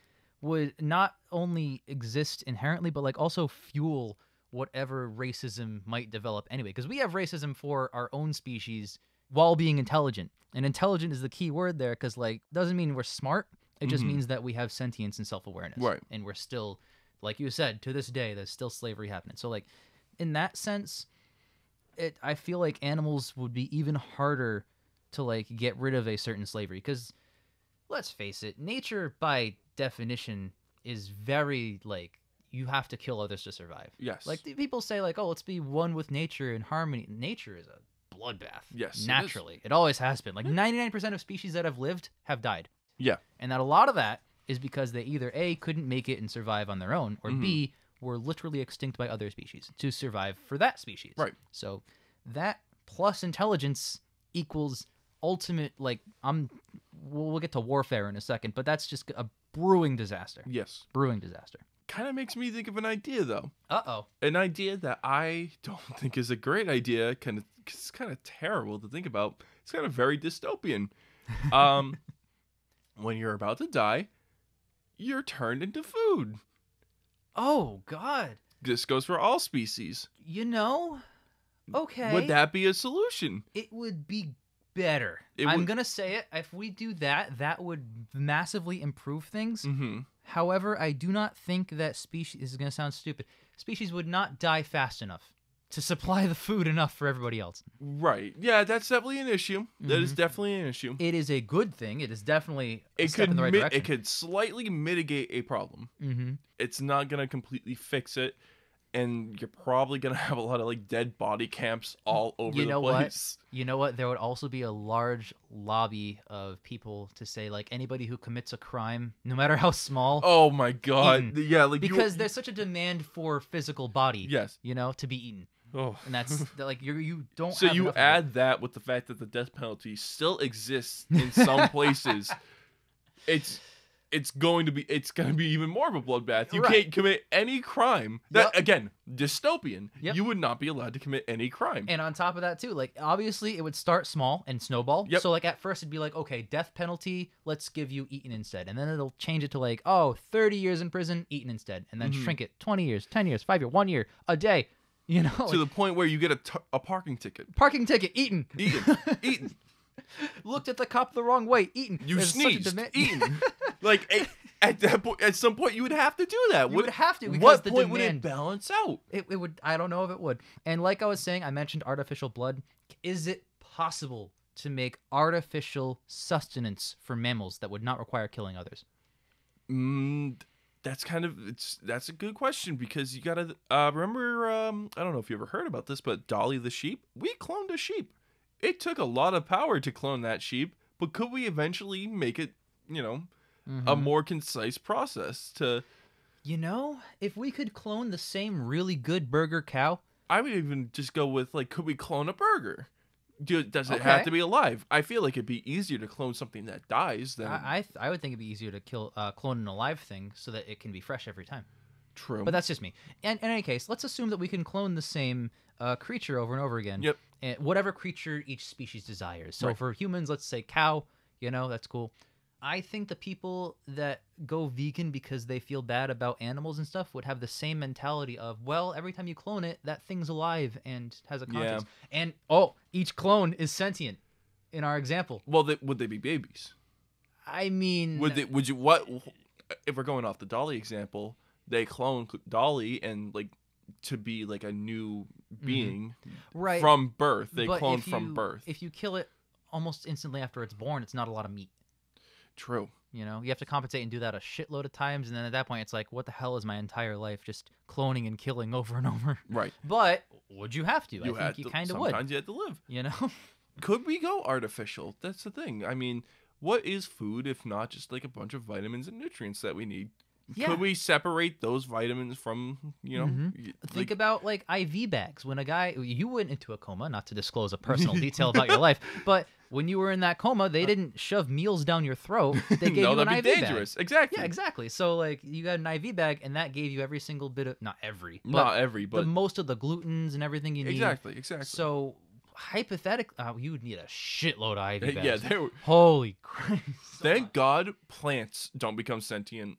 would not only exist inherently, but like also fuel whatever racism might develop anyway. Because we have racism for our own species while being intelligent. And intelligent is the key word there because like doesn't mean we're smart, it just mm-hmm. means that we have sentience and self awareness. Right. And we're still, like you said, to this day, there's still slavery happening. So, like, in that sense, it, I feel like animals would be even harder to like get rid of a certain slavery because let's face it nature by definition is very like you have to kill others to survive yes like people say like oh let's be one with nature and harmony nature is a bloodbath yes naturally it, it always has been like 99% mm-hmm. of species that have lived have died yeah. And that a lot of that is because they either A, couldn't make it and survive on their own, or mm-hmm. B, were literally extinct by other species to survive for that species. Right. So that plus intelligence equals ultimate, like, I'm, we'll, we'll get to warfare in a second, but that's just a brewing disaster. Yes. Brewing disaster. Kind of makes me think of an idea, though. Uh oh. An idea that I don't think is a great idea. Kind of, it's kind of terrible to think about. It's kind of very dystopian. Um, when you're about to die, you're turned into food. Oh God. This goes for all species. You know? Okay. Would that be a solution? It would be better. It I'm would... gonna say it. If we do that, that would massively improve things. Mm-hmm. However, I do not think that species is gonna sound stupid. Species would not die fast enough to supply the food enough for everybody else. Right. Yeah, that's definitely an issue. That is mm-hmm. definitely an issue. It is a good thing. It is definitely it could right mi- It could slightly mitigate a problem. Mm-hmm. It's not going to completely fix it, and you're probably going to have a lot of like dead body camps all over you know the place. What? You know what? There would also be a large lobby of people to say like anybody who commits a crime, no matter how small. Oh my god! Eaten. Yeah, like because you... there's such a demand for physical body. Yes, you know, to be eaten. Oh. And that's like you you don't. So you add that with the fact that the death penalty still exists in some places. It's it's going to be it's going to be even more of a bloodbath. You right. can't commit any crime. That yep. again, dystopian. Yep. You would not be allowed to commit any crime. And on top of that too, like obviously it would start small and snowball. Yep. So like at first it'd be like, okay, death penalty, let's give you eaten instead. And then it'll change it to like, oh, 30 years in prison, eaten instead. And then mm-hmm. shrink it 20 years, 10 years, 5 year, 1 year, a day. You know, to like, the point where you get a, t- a parking ticket. Parking ticket, eaten. Eaten. eaten. Looked at the cop the wrong way, eaten. You There's sneezed, dem- eaten. like at, at that point, at some point, you would have to do that. You would, would have to. Because what the point demand, would it balance out? It, it would. I don't know if it would. And like I was saying, I mentioned artificial blood. Is it possible to make artificial sustenance for mammals that would not require killing others? Mm, that's kind of it's that's a good question because you gotta uh, remember um, I don't know if you ever heard about this, but Dolly the sheep. We cloned a sheep. It took a lot of power to clone that sheep, but could we eventually make it you know mm-hmm. a more concise process to? You know, if we could clone the same really good burger cow, I would even just go with like, could we clone a burger? Do, does it okay. have to be alive? I feel like it'd be easier to clone something that dies than I. I, th- I would think it'd be easier to kill uh, clone an alive thing so that it can be fresh every time. True, but that's just me. And in any case, let's assume that we can clone the same uh, creature over and over again. Yep. And whatever creature each species desires. So right. for humans, let's say cow. You know that's cool. I think the people that go vegan because they feel bad about animals and stuff would have the same mentality of, well, every time you clone it, that thing's alive and has a conscience. Yeah. And oh, each clone is sentient in our example. Well, they, would they be babies? I mean, would they, would you what if we're going off the Dolly example? They clone Dolly and like to be like a new mm-hmm. being mm-hmm. right from birth. They but clone you, from birth. If you kill it almost instantly after it's born, it's not a lot of meat. True. You know, you have to compensate and do that a shitload of times, and then at that point, it's like, what the hell is my entire life just cloning and killing over and over? Right. But would you have to? You I think you kind of would. Sometimes you had to live. You know. Could we go artificial? That's the thing. I mean, what is food if not just like a bunch of vitamins and nutrients that we need yeah. Could we separate those vitamins from you know? Mm-hmm. Like... Think about like IV bags. When a guy you went into a coma, not to disclose a personal detail about your life, but when you were in that coma, they uh, didn't shove meals down your throat. They gave no, you an IV dangerous. bag. Exactly. Yeah, exactly. So like you got an IV bag, and that gave you every single bit of not every, not every, but the most of the gluten's and everything you need. Exactly. Exactly. So hypothetically, uh, you would need a shitload of IV bags. Yeah, they were. Holy Christ! Thank God plants don't become sentient.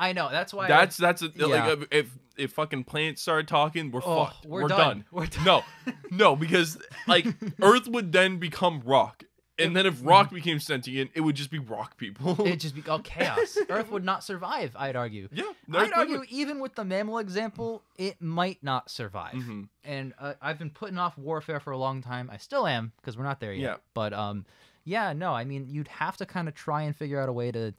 I know. That's why. That's I, that's a, yeah. like if if fucking plants started talking, we're oh, fucked. We're, we're done. done. We're done. No, no, because like Earth would then become rock, and then if rock became sentient, it would just be rock people. It'd just be oh, all chaos. Earth would not survive. I'd argue. Yeah, I'd argue would. even with the mammal example, it might not survive. Mm-hmm. And uh, I've been putting off warfare for a long time. I still am because we're not there yet. Yeah. But um, yeah, no, I mean you'd have to kind of try and figure out a way to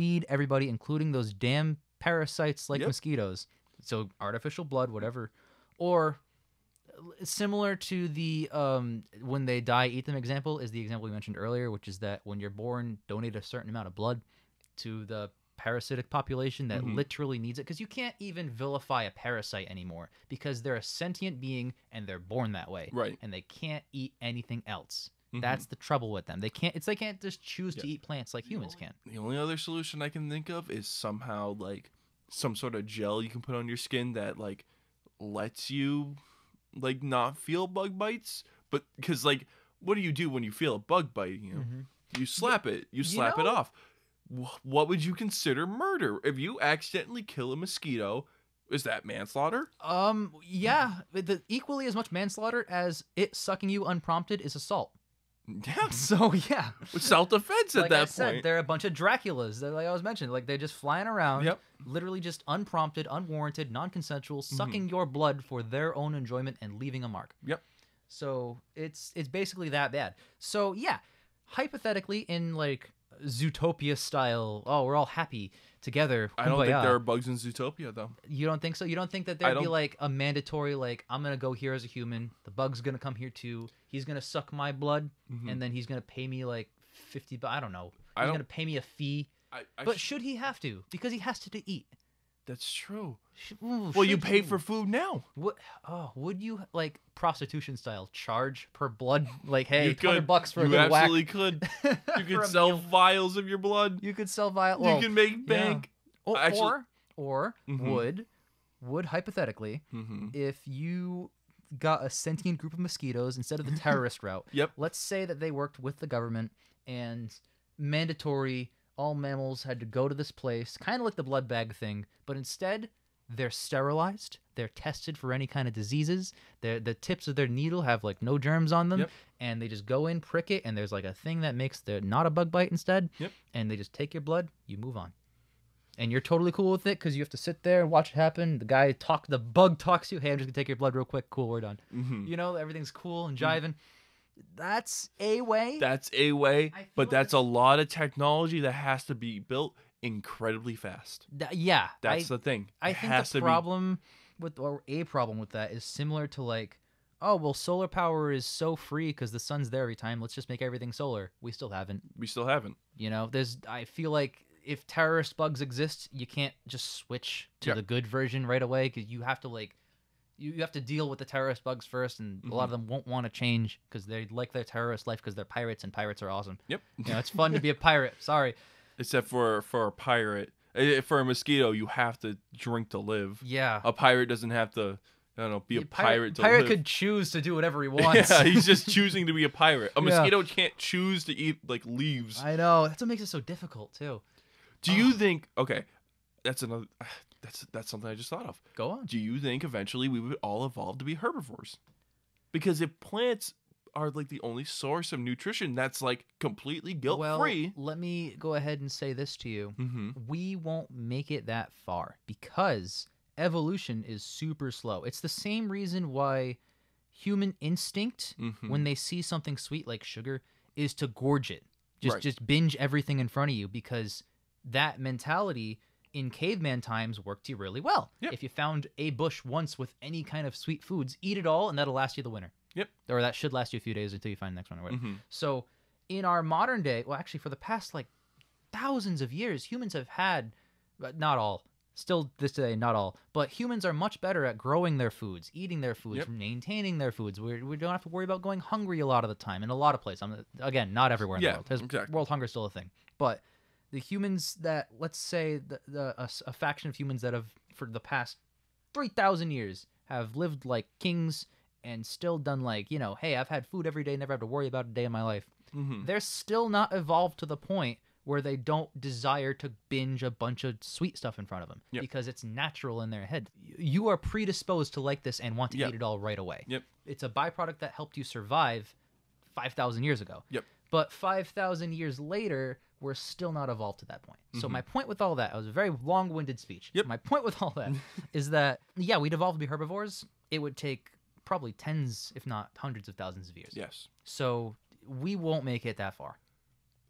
feed everybody, including those damn parasites like yep. mosquitoes. So artificial blood, whatever, or similar to the um, when they die, eat them example is the example we mentioned earlier, which is that when you're born, donate a certain amount of blood to the parasitic population that mm-hmm. literally needs it because you can't even vilify a parasite anymore because they're a sentient being and they're born that way right and they can't eat anything else Mm-hmm. That's the trouble with them. They can't. It's they can't just choose yeah. to eat plants like the humans only, can. The only other solution I can think of is somehow like some sort of gel you can put on your skin that like lets you like not feel bug bites. But because like, what do you do when you feel a bug bite? You mm-hmm. you slap it. You slap you know? it off. What would you consider murder if you accidentally kill a mosquito? Is that manslaughter? Um, yeah, the, equally as much manslaughter as it sucking you unprompted is assault. Yeah. So yeah, self defense at like that I said, point. They're a bunch of Draculas. They're like I was mentioning, like they're just flying around, yep. literally just unprompted, unwarranted, non-consensual, mm-hmm. sucking mm-hmm. your blood for their own enjoyment and leaving a mark. Yep. So it's it's basically that bad. So yeah, hypothetically, in like Zootopia style, oh, we're all happy together. I don't think there are bugs in Zootopia though. You don't think so? You don't think that there'd be like a mandatory like I'm gonna go here as a human. The bug's gonna come here too. He's gonna suck my blood, mm-hmm. and then he's gonna pay me like fifty. But I don't know. He's gonna pay me a fee. I, I but sh- should he have to? Because he has to, to eat. That's true. ooh, well, you pay for food now. What? Oh, would you like prostitution style charge per blood? Like, hey, you hundred bucks for a you good whack. absolutely could. You could sell meal. vials of your blood. You could sell via. Well, you can make yeah. bank. or Actually- or, or Mhm. would would hypothetically hmm if you got a sentient group of mosquitoes instead of the terrorist route Yep. let's say that they worked with the government and mandatory all mammals had to go to this place, kind of like the blood bag thing, but instead they're sterilized. They're tested for any kind of diseases. the tips of their needle have like no germs on them, yep. and they just go in, prick it, and there's like a thing that makes the not a bug bite instead. Yep. And they just take your blood. You move on, and you're totally cool with it because you have to sit there and watch it happen. The guy talk, the bug talks to you. Hey, I'm just gonna take your blood real quick. Cool, we're done. Mm-hmm. You know, everything's cool and jiving. Mm-hmm that's a way. That's a way, but like that's a lot of technology that has to be built incredibly fast. yeah, that's I, the thing. I it think the problem be... with or a problem with that is similar to like, oh well, solar power is so free because the sun's there every time. Let's just make everything solar. We still haven't. We still haven't. You know, there's. I feel like if terrorist bugs exist, you can't just switch to yeah. the good version right away because you have to like you, you have to deal with the terrorist bugs first, and mm-hmm. a lot of mm-hmm. them won't want to change because they like their terrorist life because they're pirates and pirates are awesome. Yep, you know, it's fun to be a pirate. Sorry, except for for a pirate, eh, eh, for a mosquito, you have to drink to live. Yeah, a pirate doesn't have to. I don't know, be a, pirate. Pirate, pirate could choose to do whatever he wants. Yeah, he's just choosing to be a pirate. A mosquito yeah. can't choose to eat like leaves. I know. That's what makes it so difficult too. Do you think? Okay, that's another that's that's something I just thought of. Go on. Do you think eventually we would all evolve to be herbivores? Because if plants are like the only source of nutrition that's like completely guilt free. Well, let me go ahead and say this to you. Mm-hmm. We won't make it that far because evolution is super slow. It's the same reason why human instinct mm-hmm. when they see something sweet like sugar is to gorge it. Just right. just binge everything in front of you because that mentality in caveman times worked you really well. Yep. If you found a bush once with any kind of sweet foods, eat it all, and that'll last you the winter. Yep. Or that should last you a few days until you find the next one. Mm-hmm. So, in our modern day, well, actually, for the past like thousands of years, humans have had, but not all, still this day, not all, but humans are much better at growing their foods, eating their foods, yep. maintaining their foods. We're, we do not have to worry about going hungry a lot of the time in a lot of places. I'm, again, not everywhere in yeah, the world. exactly. World hunger is still a thing. But the humans that let's say the, the a, a faction of humans that have for the past 3000 years have lived like kings and still done like you know hey i've had food every day never have to worry about a day in my life mm-hmm. they're still not evolved to the point where they don't desire to binge a bunch of sweet stuff in front of them yep. because it's natural in their head. You are predisposed to like this and want to yep. eat it all right away. Yep. It's a byproduct that helped you survive 5,000 years ago. Yep. But 5,000 years later, we're still not evolved to that point. Mm-hmm. So my point with all that, it was a very long-winded speech. Yep. My point with all that is that yeah, we'd evolve to be herbivores. It would take probably tens, if not hundreds of thousands of years. Yes. So we won't make it that far.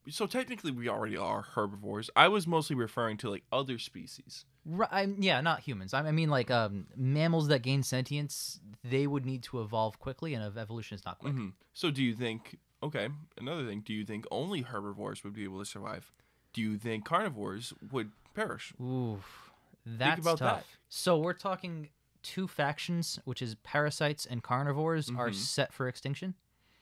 So technically, we already are herbivores. I was mostly referring to like other species. Right. I'm, yeah, not humans. I mean, like um, mammals that gain sentience, they would need to evolve quickly, and evolution is not quick. Mm-hmm. So, do you think Okay. Another thing, do you think only herbivores would be able to survive? Do you think carnivores would perish? Oof. That's tough. That. So we're talking two factions, which is parasites and carnivores, mm-hmm. are set for extinction.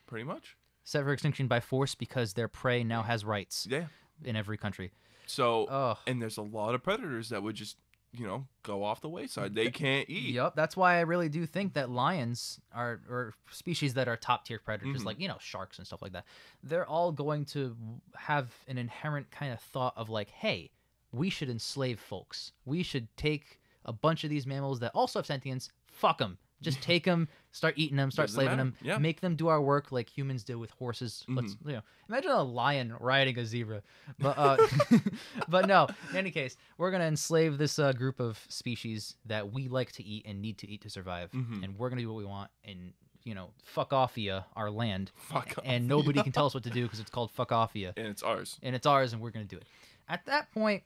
Pretty much. Set for extinction by force because their prey now has rights. Yeah. In every country. So, and there's a lot of predators that would just you know go off the wayside. They can't eat. Yep, that's why I really do think that lions are or species that are top tier predators, mm-hmm. like you know sharks and stuff like that. They're all going to have an inherent kind of thought of like, hey, we should enslave folks. We should take a bunch of these mammals that also have sentience. Fuck them. Just take them, start eating them, start slaving them, Yeah. make them do our work like humans do with horses. Let's mm-hmm. you know, imagine a lion riding a zebra, but uh, but no. In any case, we're gonna enslave this uh, group of species that we like to eat and need to eat to survive, mm-hmm. and we're gonna do what we want and you know fuck offia our land, Fuck and nobody can tell us what to do because it's called fuck offia and it's ours. and it's ours and we're going to do it. At that point,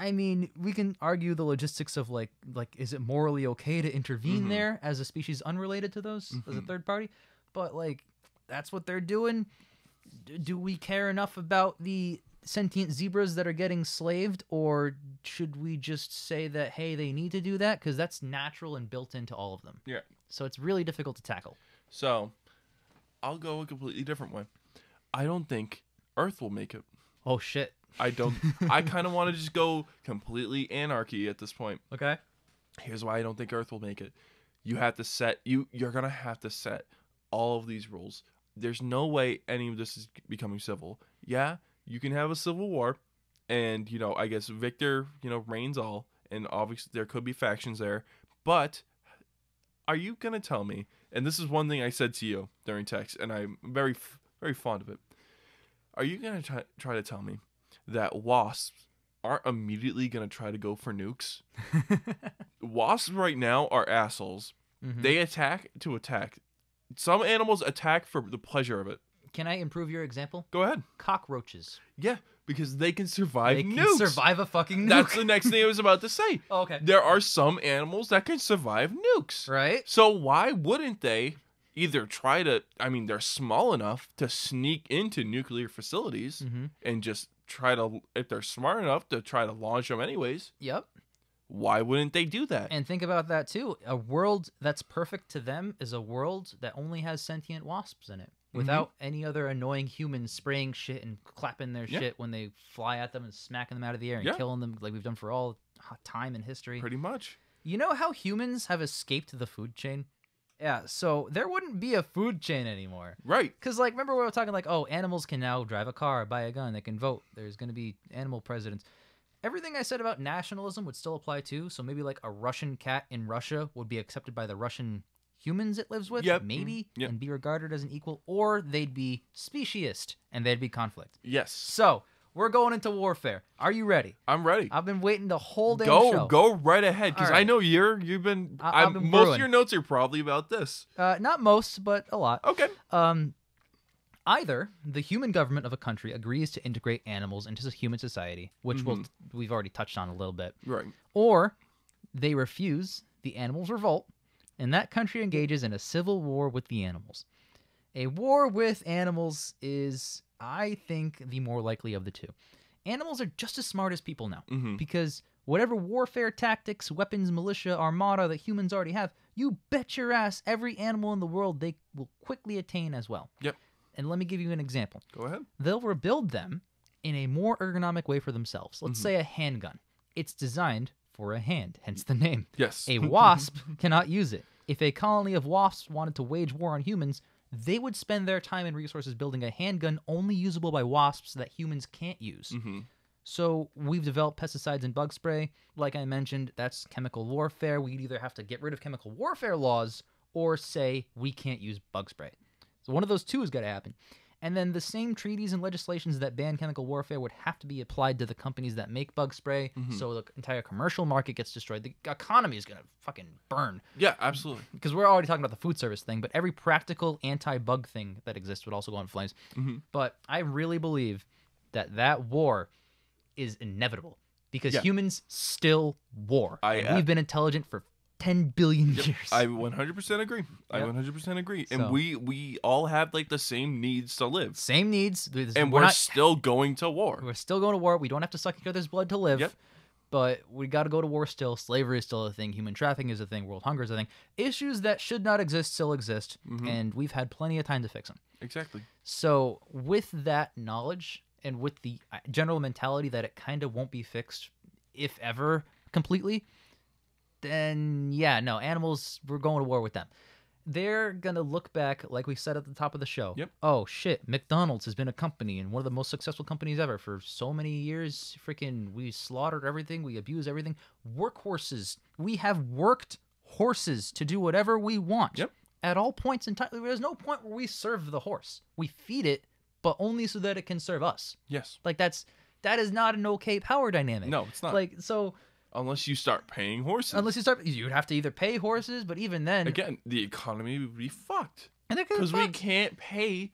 I mean, we can argue the logistics of like like is it morally okay to intervene mm-hmm. there as a species unrelated to those mm-hmm. as a mm-hmm. third party? But like that's what they're doing. D- do we care enough about the sentient zebras that are getting slaved or should we just say that hey, they need to do that cuz that's natural and built into all of them? Yeah. So it's really difficult to tackle. So, I'll go a completely different way. I don't think Earth will make it. Oh shit. I don't. I kind of want to just go completely anarchy at this point. Okay. Here's why I don't think Earth will make it. You have to set you. You're gonna have to set all of these rules. There's no way any of this is becoming civil. Yeah, you can have a civil war, and you know I guess Victor you know reigns all, and obviously there could be factions there. But are you gonna tell me? And this is one thing I said to you during text, and I'm very very fond of it. Are you gonna try, try to tell me that wasps aren't immediately going to try to go for nukes. wasps right now are assholes. Mm-hmm. They attack to attack. Some animals attack for the pleasure of it. Can I improve your example? Go ahead. Cockroaches. Yeah, because they can survive they nukes. Can survive a fucking nuke. That's the next thing I was about to say. oh, okay. There are some animals that can survive nukes. Right. So why wouldn't they either try to I mean they're small enough to sneak into nuclear facilities mm-hmm. and just try to if they're smart enough to try to launch them anyways. Yep. Why wouldn't they do that? And think about that too. A world that's perfect to them is a world that only has sentient wasps in it mm-hmm. without mm-hmm. any other annoying humans spraying shit and clapping their yeah. shit when they fly at them and smacking them out of the air and yeah. killing them like we've done for all time in history. Pretty much. You know how humans have escaped the food chain? Yeah, so there wouldn't be a food chain anymore. Right. Because, like, remember we were talking, like, oh, animals can now drive a car, buy a gun, they can vote. There's going to be animal presidents. Everything I said about nationalism would still apply too. So maybe, like, a Russian cat in Russia would be accepted by the Russian humans it lives with, yep. maybe, yep. and be regarded as an equal, or they'd be speciest and there'd be conflict. Yes. So we're going into warfare. Are you ready? I'm ready. I've been waiting the whole day. go, show. Go right ahead, because right. I know you're you've been. I, have been most brewing. of your notes are probably about this. Uh, not most, but a lot. Okay. Um, either the human government of a country agrees to integrate animals into human society, which mm-hmm. we'll, we've already touched on a little bit, right? Or they refuse. The animals revolt, and that country engages in a civil war with the animals. A war with animals is I think the more likely of the two. Animals are just as smart as people now mm-hmm. because whatever warfare tactics, weapons, militia, armada that humans already have, you bet your ass every animal in the world they will quickly attain as well. Yep. And let me give you an example. Go ahead. They'll rebuild them in a more ergonomic way for themselves. Let's mm-hmm. say a handgun. It's designed for a hand, hence the name. Yes. A wasp cannot use it. If a colony of wasps wanted to wage war on humans, they would spend their time and resources building a handgun only usable by wasps that humans can't use. Mm-hmm. So we've developed pesticides and bug spray. Like I mentioned, that's chemical warfare. We'd either have to get rid of chemical warfare laws or say we can't use bug spray. So one of those two has got to happen. And then the same treaties and legislations that ban chemical warfare would have to be applied to the companies that make bug spray. Mm-hmm. So the entire commercial market gets destroyed. The economy is going to fucking burn. Yeah, absolutely. Because we're already talking about the food service thing, but every practical anti bug thing that exists would also go in flames. Mm-hmm. But I really believe that that war is inevitable because yeah. humans still war. I, uh, we've been intelligent for 10 billion yep. years. I 100% agree. Yep. I 100% agree. And so. we we all have like the same needs to live. Same needs. There's, and we're, we're not, still going to war. We're still going to war. We don't have to suck each other's blood to live. Yep. But we got to go to war still. Slavery is still a thing. Human trafficking is a thing. World hunger is a thing. Issues that should not exist still exist. Mm-hmm. And we've had plenty of time to fix them. Exactly. So, with that knowledge and with the uh, general mentality that it kind of won't be fixed, if ever, completely, then yeah, no, animals, we're going to war with them. They're going to look back, like we said at the top of the show. Yep. Oh, shit. McDonald's has been a company and one of the most successful companies ever for so many years. Freaking, we slaughtered everything, we abuse everything. Workhorses. We have worked horses to do whatever we want. Yep. At all points in time, there's no point where we serve the horse. We feed it, but only so that it can serve us. Yes. Like, that's that is not an okay power dynamic. No, it's not. Like so Unless you start paying horses. Unless you start, you'd have to either pay horses, but even then, again, the economy would be fucked. And because we can't pay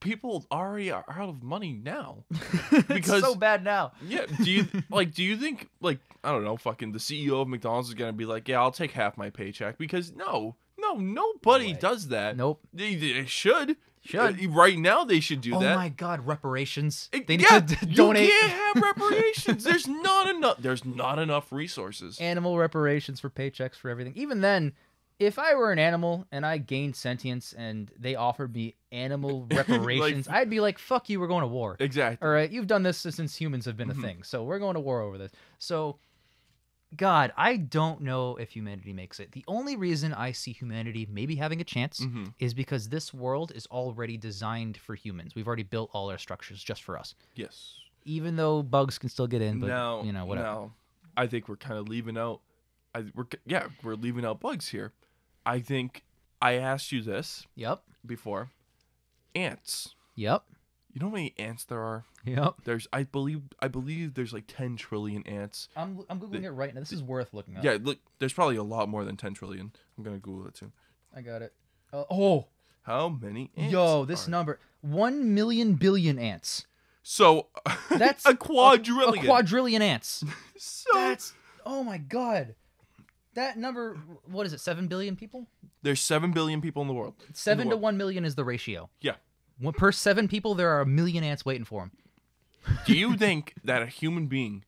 people already are out of money now because so bad now. yeah, do you like? Do you think like I don't know? Fucking the CEO of McDonald's is gonna be like, yeah, I'll take half my paycheck because no, no, nobody does that. Nope, they, they should. Should. Uh, right now, they should do oh that. Oh my God, reparations! It, they need yeah, to donate. You can't have reparations. there's not enough. There's not enough resources. Animal reparations for paychecks for everything. Even then, if I were an animal and I gained sentience and they offered me animal reparations, like, I'd be like, "Fuck you, we're going to war." Exactly. All right, you've done this since humans have been mm-hmm. a thing, so we're going to war over this. So God, I don't know if humanity makes it. The only reason I see humanity maybe having a chance mm-hmm. is because this world is already designed for humans. We've already built all our structures just for us. Yes. Even though bugs can still get in, but now, you know whatever. Now, I think we're kind of leaving out. I, we're yeah, we're leaving out bugs here. I think I asked you this. Yep. Before ants. Yep. You know how many ants there are? Yep. There's I believe I believe there's like 10 trillion ants. I'm I'm googling it right now. This is worth looking up. Yeah, look, there's probably a lot more than 10 trillion. I'm gonna Google it too. I got it. Uh, oh, how many ants? Yo, this are? number one million billion ants. So that's a quadrillion. A, a quadrillion ants. so that's oh my god. That number, what is it? Seven billion people. There's seven billion people in the world. Seven the to world. one million is the ratio. Yeah. One, per seven people, there are a million ants waiting for him. Do you think that a human being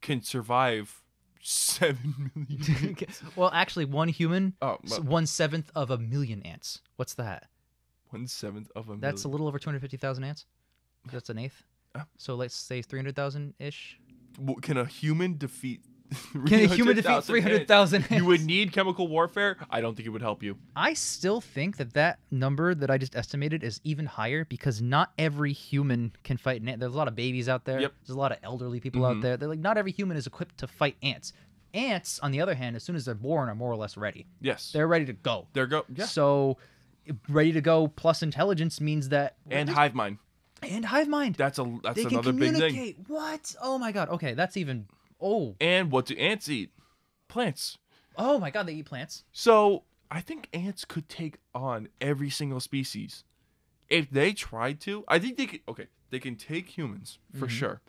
can survive seven million? well, actually, one human, oh, one seventh of a million ants. What's that? One seventh of a million. That's a little over 250,000 ants. That's an eighth. Uh, so let's say 300,000 ish. Can a human defeat Can a human defeat 300,000 You would need chemical warfare. I don't think it would help you. I still think that that number that I just estimated is even higher because not every human can fight an ant. There's a lot of babies out there. Yep. There's a lot of elderly people mm-hmm. out there. They're like, not every human is equipped to fight ants. Ants, on the other hand, as soon as they're born, are more or less ready. Yes. They're ready to go. They're go. Yeah. So, ready to go plus intelligence means that. And hive mind and hive mind. That's a that's they another big thing. What? Oh my god. Okay, that's even Oh. And what do ants eat? Plants. Oh my god, they eat plants. So I think ants could take on every single species. If they tried to, I think they could okay, they can take humans for mm-hmm. sure.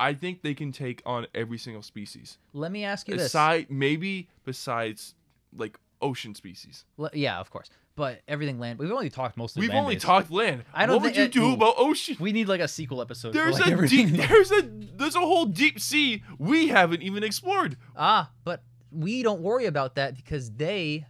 I think they can take on every single species. Let me ask you Aside, this. maybe besides like ocean species. Le- yeah, of course but everything land. We've only talked mostly. We've land only talked land. I don't. What would you uh, do it, about ocean? Oh, we need like a sequel episode. There's like a deep, there's a there's a whole deep sea we haven't even explored. Ah, but we don't worry about that because they,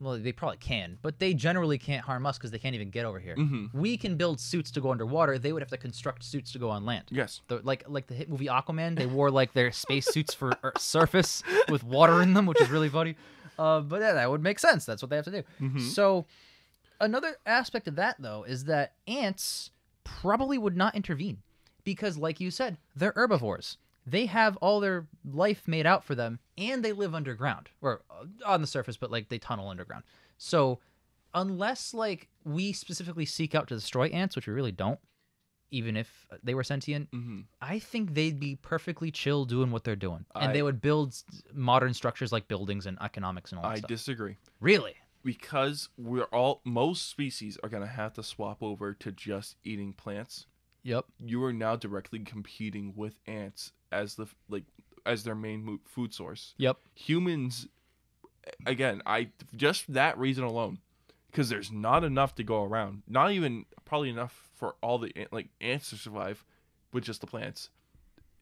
well, they probably can, but they generally can't harm us because they can't even get over here. Mm-hmm. We can build suits to go underwater. They would have to construct suits to go on land. Yes. The, like like the hit movie Aquaman, they wore like their space suits for surface with water in them, which is really funny. Uh, but yeah, that would make sense. That's what they have to do. Mm-hmm. So another aspect of that though is that ants probably would not intervene because, like you said, they're herbivores. They have all their life made out for them, and they live underground or uh, on the surface, but like they tunnel underground. So unless like we specifically seek out to destroy ants, which we really don't, even if uh, they were sentient, mm-hmm. I think they'd be perfectly chill doing what they're doing, and I, they would build modern structures like buildings and economics and all. that I stuff. disagree. Really? Because we're all most species are gonna have to swap over to just eating plants. Yep. You are now directly competing with ants as the like as their main food source. Yep. Humans, again, I just that reason alone, because there's not enough to go around. Not even probably enough for all the like ants to survive with just the plants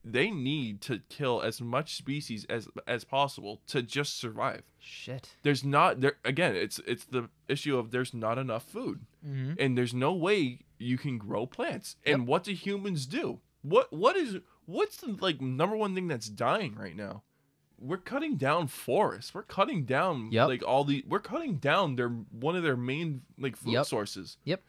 they need to kill as much species as as possible to just survive. Shit. There's not there again. It's it's the issue of there's not enough food, mm-hmm. and there's no way you can grow plants. And yep. what do humans do? What what is what's the like number one thing that's dying right now? We're cutting down forests. We're cutting down yep. like all the. We're cutting down their one of their main like food yep. sources. Yep.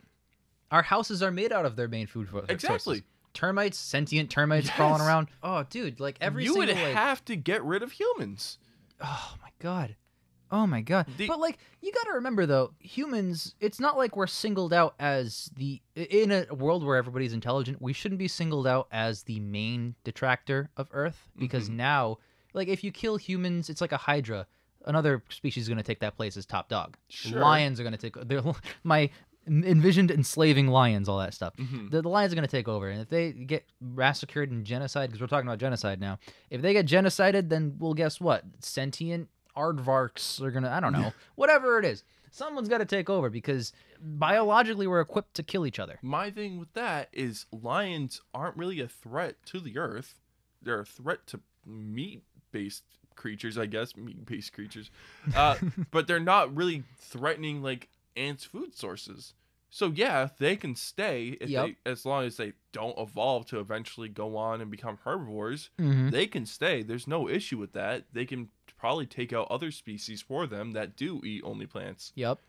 Our houses are made out of their main food source. Exactly. Termites, sentient termites yes. crawling around. Oh, dude, like every you would have to get rid of humans. Oh my god. Oh my god. The, but like you got to remember though, humans, it's not like we're singled out as the in a world where everybody's intelligent, we shouldn't be singled out as the main detractor of Earth because mm-hmm. now like if you kill humans, it's like a hydra. Another species is going to take that place as top dog. Sure. Lions are going to take. My envisioned enslaving lions, all that stuff. Mm-hmm. The, the, lions are going to take over, and if they get massacred and genocide, because we're talking about genocide now, if they get genocided, then well, guess what? Sentient aardvarks are going to—I don't know, whatever it is. Someone's got to take over because biologically we're equipped to kill each other. My thing with that is lions aren't really a threat to the earth; they're a threat to meat-based creatures, I guess, meat-based creatures. Uh, but they're not really threatening like ants' food sources. So yeah, they can stay yep. they, as long as they don't evolve to eventually go on and become herbivores. Mm-hmm. They can stay. There's no issue with that. They can probably take out other species for them that do eat only plants. Yep.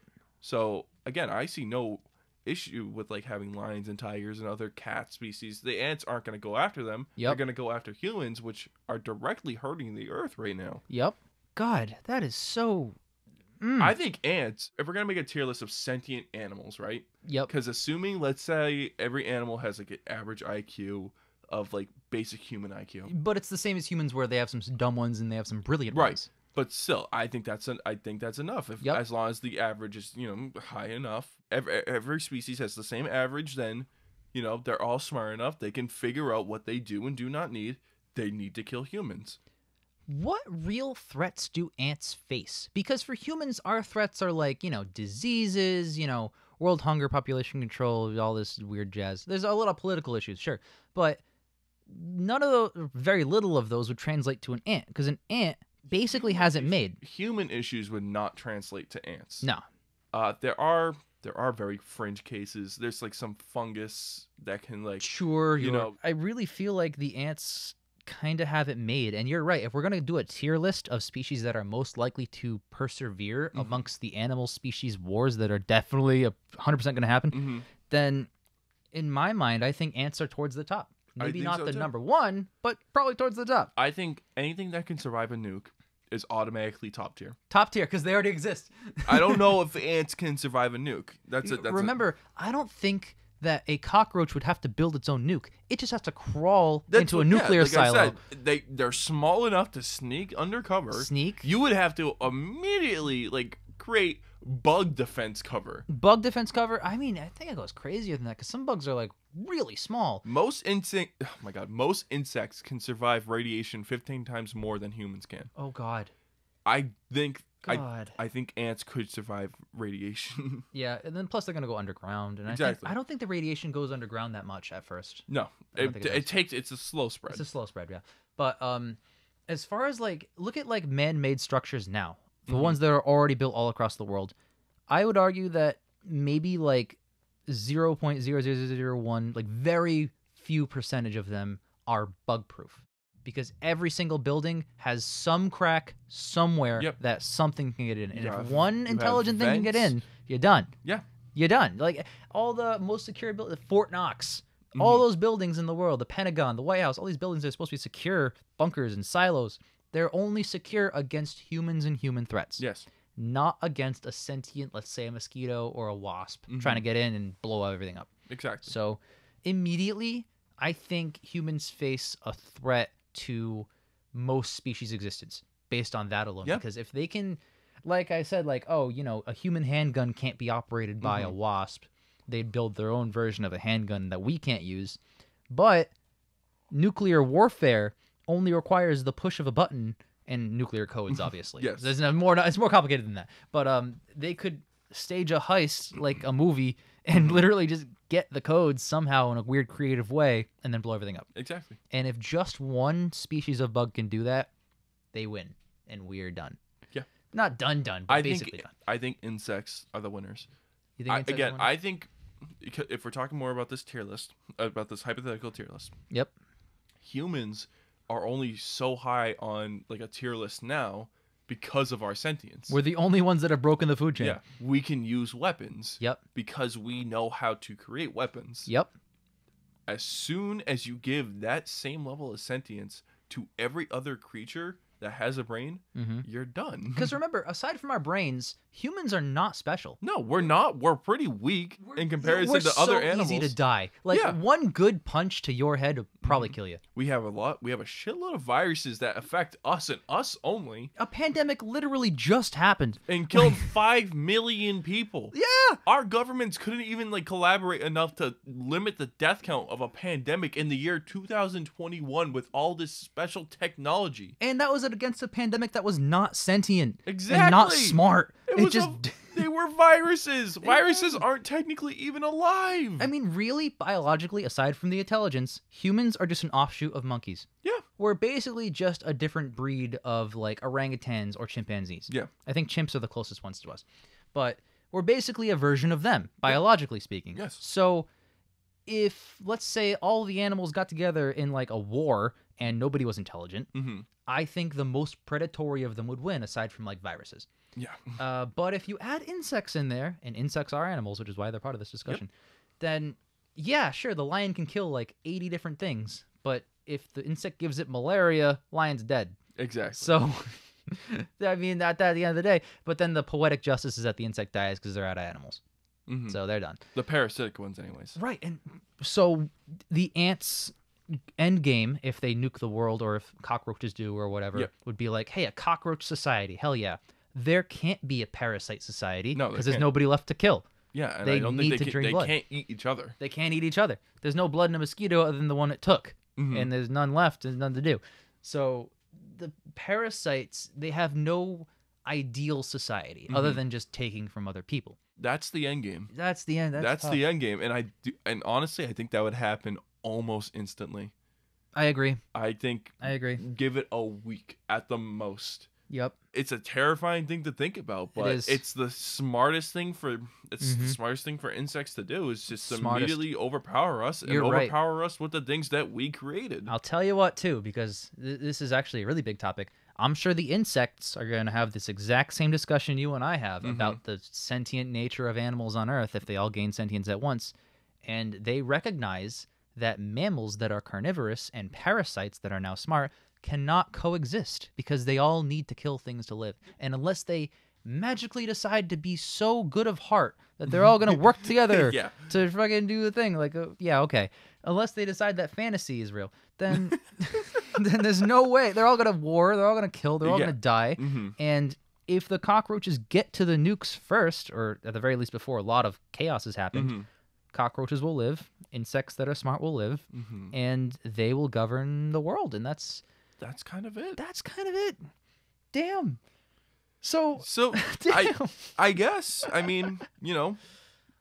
So again, I see no issue with like having lions and tigers and other cat species. The ants aren't going to go after them. Yep. They're going to go after humans, which are directly hurting the earth right now. Yep. God, that is so Mm. I think ants, if we're going to make a tier list of sentient animals, right? Yep. Because assuming, let's say, every animal has like an average IQ of like basic human IQ. But it's the same as humans where they have some dumb ones and they have some brilliant right. ones. But still, I think that's an, I think that's enough. If yep. as long as the average is you know high enough, every, every species has the same average. Then, you know, they're all smart enough. They can figure out what they do and do not need. They need to kill humans what real threats do ants face? Because for humans, our threats are like, you know, diseases, you know, world hunger, population control, all this weird jazz. There's a lot of political issues, sure. But none of those, very little of those would translate to an ant because an ant basically human has it made. Human issues would not translate to ants. No. Uh, there are there are very fringe cases. There's like some fungus that can like sure you know. I really feel like the ants kind of have it made. And you're right. If we're going to do a tier list of species that are most likely to persevere mm-hmm. amongst the animal species wars that are definitely 100% going to happen, mm-hmm. then in my mind, I think ants are towards the top. Maybe not so the too. number one, but probably towards the top. I think anything that can survive a nuke is automatically top tier. Top tier because they already exist. I don't know if ants can survive a nuke. That's it. Remember, I don't think that a cockroach would have to build its own nuke. It just has to crawl That's into a what- yeah, like silo. I said, they they're small enough to sneak undercover. Sneak. You would have to immediately like create bug defense cover. Bug defense cover. I mean, I think it goes crazier than that because some bugs are like really small. Most insect, oh my god, most insects can survive radiation 15 times more than humans can. Oh God. I think God. I, I think ants could survive radiation. yeah, and then plus they're gonna go underground, and exactly. I, think, I don't think the radiation goes underground that much at first. No, it, it, it takes. It's a slow spread. It's a slow spread, yeah. But um, as far as like, look at like man-made structures now, the mm-hmm. ones that are already built all across the world. I would argue that maybe like zero point zero zero zero one, like very few percentage of them are bug proof because every single building has some crack somewhere yep. that something can get in. And if one intelligent thing can get in, you're done. Yeah. You're done. Like all the most secure buildings, Fort Knox, mm-hmm. all those buildings in the world, the Pentagon, the White House, all these buildings that are supposed to be secure, bunkers and silos, they're only secure against humans and human threats. Yes. Not against a sentient, let's say a mosquito or a wasp mm-hmm. trying to get in and blow everything up. Exactly. So immediately, I think humans face a threat to most species existence based on that alone. Yep. Because if they can, like I said, like, oh, you know, a human handgun can't be operated by mm-hmm. a wasp, they'd build their own version of a handgun that we can't use. But nuclear warfare only requires the push of a button and nuclear codes, obviously. yes. There's no more, it's more complicated than that. But um, they could stage a heist like a movie and mm-hmm. literally just get the codes somehow in a weird creative way and then blow everything up. Exactly. And if just one species of bug can do that, they win and we're done. Yeah. Not done done, but I basically think, done. I think insects are the winners. You think I, again, I think if we're talking more about this tier list, about this hypothetical tier list. Yep. Humans are only so high on like a tier list now because of our sentience. We're the only ones that have broken the food chain. Yeah, we can use weapons. Yep. Because we know how to create weapons. Yep. As soon as you give that same level of sentience to every other creature that has a brain, mm-hmm. you're done. Because remember, aside from our brains, humans are not special. No, we're not. We're pretty weak we're, in comparison to so other animals. Easy to die. Like yeah. one good punch to your head will probably mm-hmm. kill you. We have a lot. We have a shitload of viruses that affect us and us only. A pandemic literally just happened and killed five million people. Yeah, our governments couldn't even like collaborate enough to limit the death count of a pandemic in the year 2021 with all this special technology. And that was a protested against a pandemic that was not sentient exactly. and not smart. It, it just a, they were viruses. viruses aren't technically even alive. I mean, really, biologically, aside from the intelligence, humans are just an offshoot of monkeys. Yeah. We're basically just a different breed of like orangutans or chimpanzees. Yeah. I think chimps are the closest ones to us. But we're basically a version of them, biologically yeah. speaking. Yes. So if let's say all the animals got together in like a war and nobody was intelligent, mm-hmm. I think the most predatory of them would win, aside from like viruses. Yeah. Uh, but if you add insects in there, and insects are animals, which is why they're part of this discussion, yep. then yeah, sure, the lion can kill like 80 different things, but if the insect gives it malaria, lion's dead. Exactly. So, I mean, at, at the end of the day, but then the poetic justice is that the insect dies because they're out of animals. Mm-hmm. So they're done. The parasitic ones, anyways. Right. And so the ants end game, if they nuke the world or if cockroaches do or whatever, yep. would be like, hey, a cockroach society. Hell yeah. There can't be a parasite society because no, there's nobody left to kill. Yeah, they need they to can, drink they blood. They can't eat each other. They can't eat each other. There's no blood in a mosquito other than the one it took, mm-hmm. and there's none left. There's none to do. So the parasites they have no ideal society mm-hmm. other than just taking from other people. That's the end game. That's the end. That's, that's the end game, and I do, and honestly, I think that would happen almost instantly. I agree. I think I agree. Give it a week at the most. Yep. It's a terrifying thing to think about, but it it's the smartest thing for it's mm-hmm. the smartest thing for insects to do is just smartest. immediately overpower us and You're overpower right. us with the things that we created. I'll tell you what too because th- this is actually a really big topic. I'm sure the insects are going to have this exact same discussion you and I have mm-hmm. about the sentient nature of animals on earth if they all gain sentience at once and they recognize that mammals that are carnivorous and parasites that are now smart cannot coexist because they all need to kill things to live. And unless they magically decide to be so good of heart that they're all going to work together yeah. to fucking do the thing like uh, yeah, okay. Unless they decide that fantasy is real, then then there's no way. They're all going to war, they're all going to kill, they're all yeah. going to die. Mm-hmm. And if the cockroaches get to the nukes first or at the very least before a lot of chaos has happened, mm-hmm cockroaches will live, insects that are smart will live, mm-hmm. and they will govern the world. And that's that's kind of it. That's kind of it. Damn. So so damn. I I guess I mean you know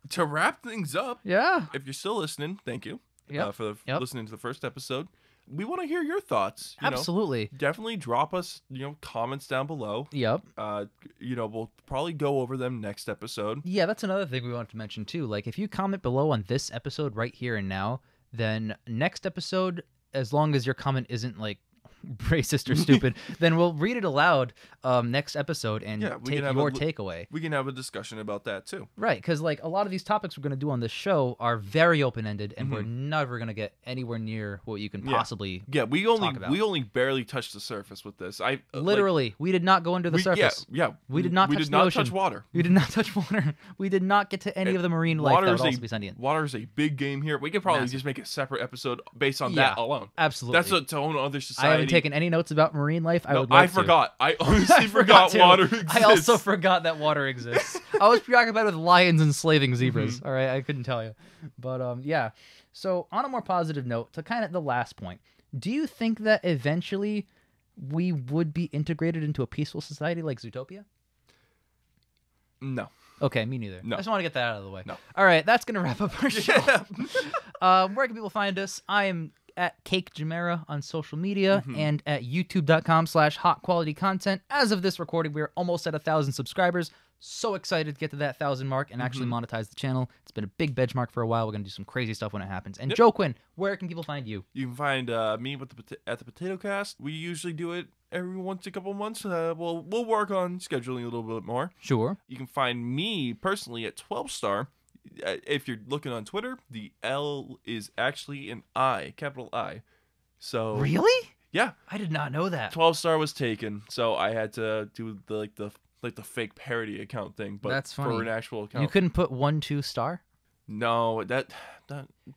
to wrap things up. Yeah. If you're still listening, thank you. Uh, yep. Uh, for the, yep. listening to the first episode we want to hear your thoughts. You Absolutely. Know, definitely drop us, you know, comments down below. Yep. Uh, you know, we'll probably go over them next episode. Yeah, that's another thing we wanted to mention too. Like, if you comment below on this episode right here and now, then next episode, as long as your comment isn't like racist or stupid, then we'll read it aloud um, next episode and yeah, take your a, takeaway. We can have a discussion about that too. Right, because like a lot of these topics we're going to do on this show are very open ended, and mm-hmm. we're never going to get anywhere near what you can possibly. Yeah, yeah we only we only barely touched the surface with this. I uh, literally like, we did not go under the we, surface. Yeah, yeah, we did not. We touch did not ocean. touch water. We did not touch water. We did not get to any of the marine life that would a, also be sentient. Water is a big game here. We could probably Massive. just make a separate episode based on yeah, that alone. Absolutely, that's a of other society taken any notes about marine life, I would. Like I forgot. I honestly I forgot, forgot water exists. I also forgot that water exists. I was preoccupied with lions enslaving mm-hmm. zebras. Mm-hmm. All right, I couldn't tell you, but um, yeah. So on a more positive note, to kind of the last point, do you think that eventually we would be integrated into a peaceful society like Zootopia? No. Okay, me neither. No. I just want to get that out of the way. No. All right, that's going to wrap up our show. Um, where can people find us? I am at Cake Jamera on social media mm-hmm. and at youtube.com slash hot quality content. As of this recording, we're almost at a thousand subscribers. So excited to get to that thousand mark and mm-hmm. actually monetize the channel. It's been a big benchmark for a while. We're gonna do some crazy stuff when it happens. And yep. Joe Quinn, where can people find you? You can find uh, me with the at the Potato Cast. We usually do it every once a couple months. Uh, we'll we'll work on scheduling a little bit more. Sure. You can find me personally at Twelve Star uh, if you're looking on Twitter, the L is actually an I, capital I. So really, yeah, I did not know that. Twelve Star was taken, so I had to do the like the like the fake parody account thing, but that's funny. for an actual account. You couldn't put one two star. No, that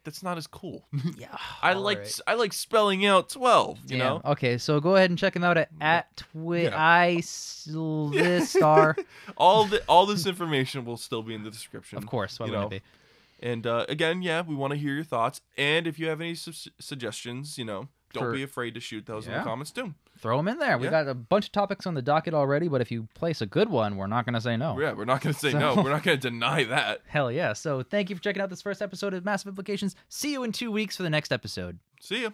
that's not as cool. Yeah. I like right. I like spelling out twelve. You Damn. know. Okay, so go ahead and check him out at at twi- yeah. I star. all the all this information will still be in the description. Of course, why you know? Be? And uh, again, yeah, we want to hear your thoughts, and if you have any su- suggestions, you know, don't For... be afraid to shoot those yeah. in the comments too throw them in there. We Yeah. got a bunch of topics on the docket already, but if you place a good one, we're not going to say no. Yeah, we're not going to say no. We're not going to deny that. Hell yeah. So thank you for checking out this first episode of Massive Implications. See you in two weeks for the next episode. See ya.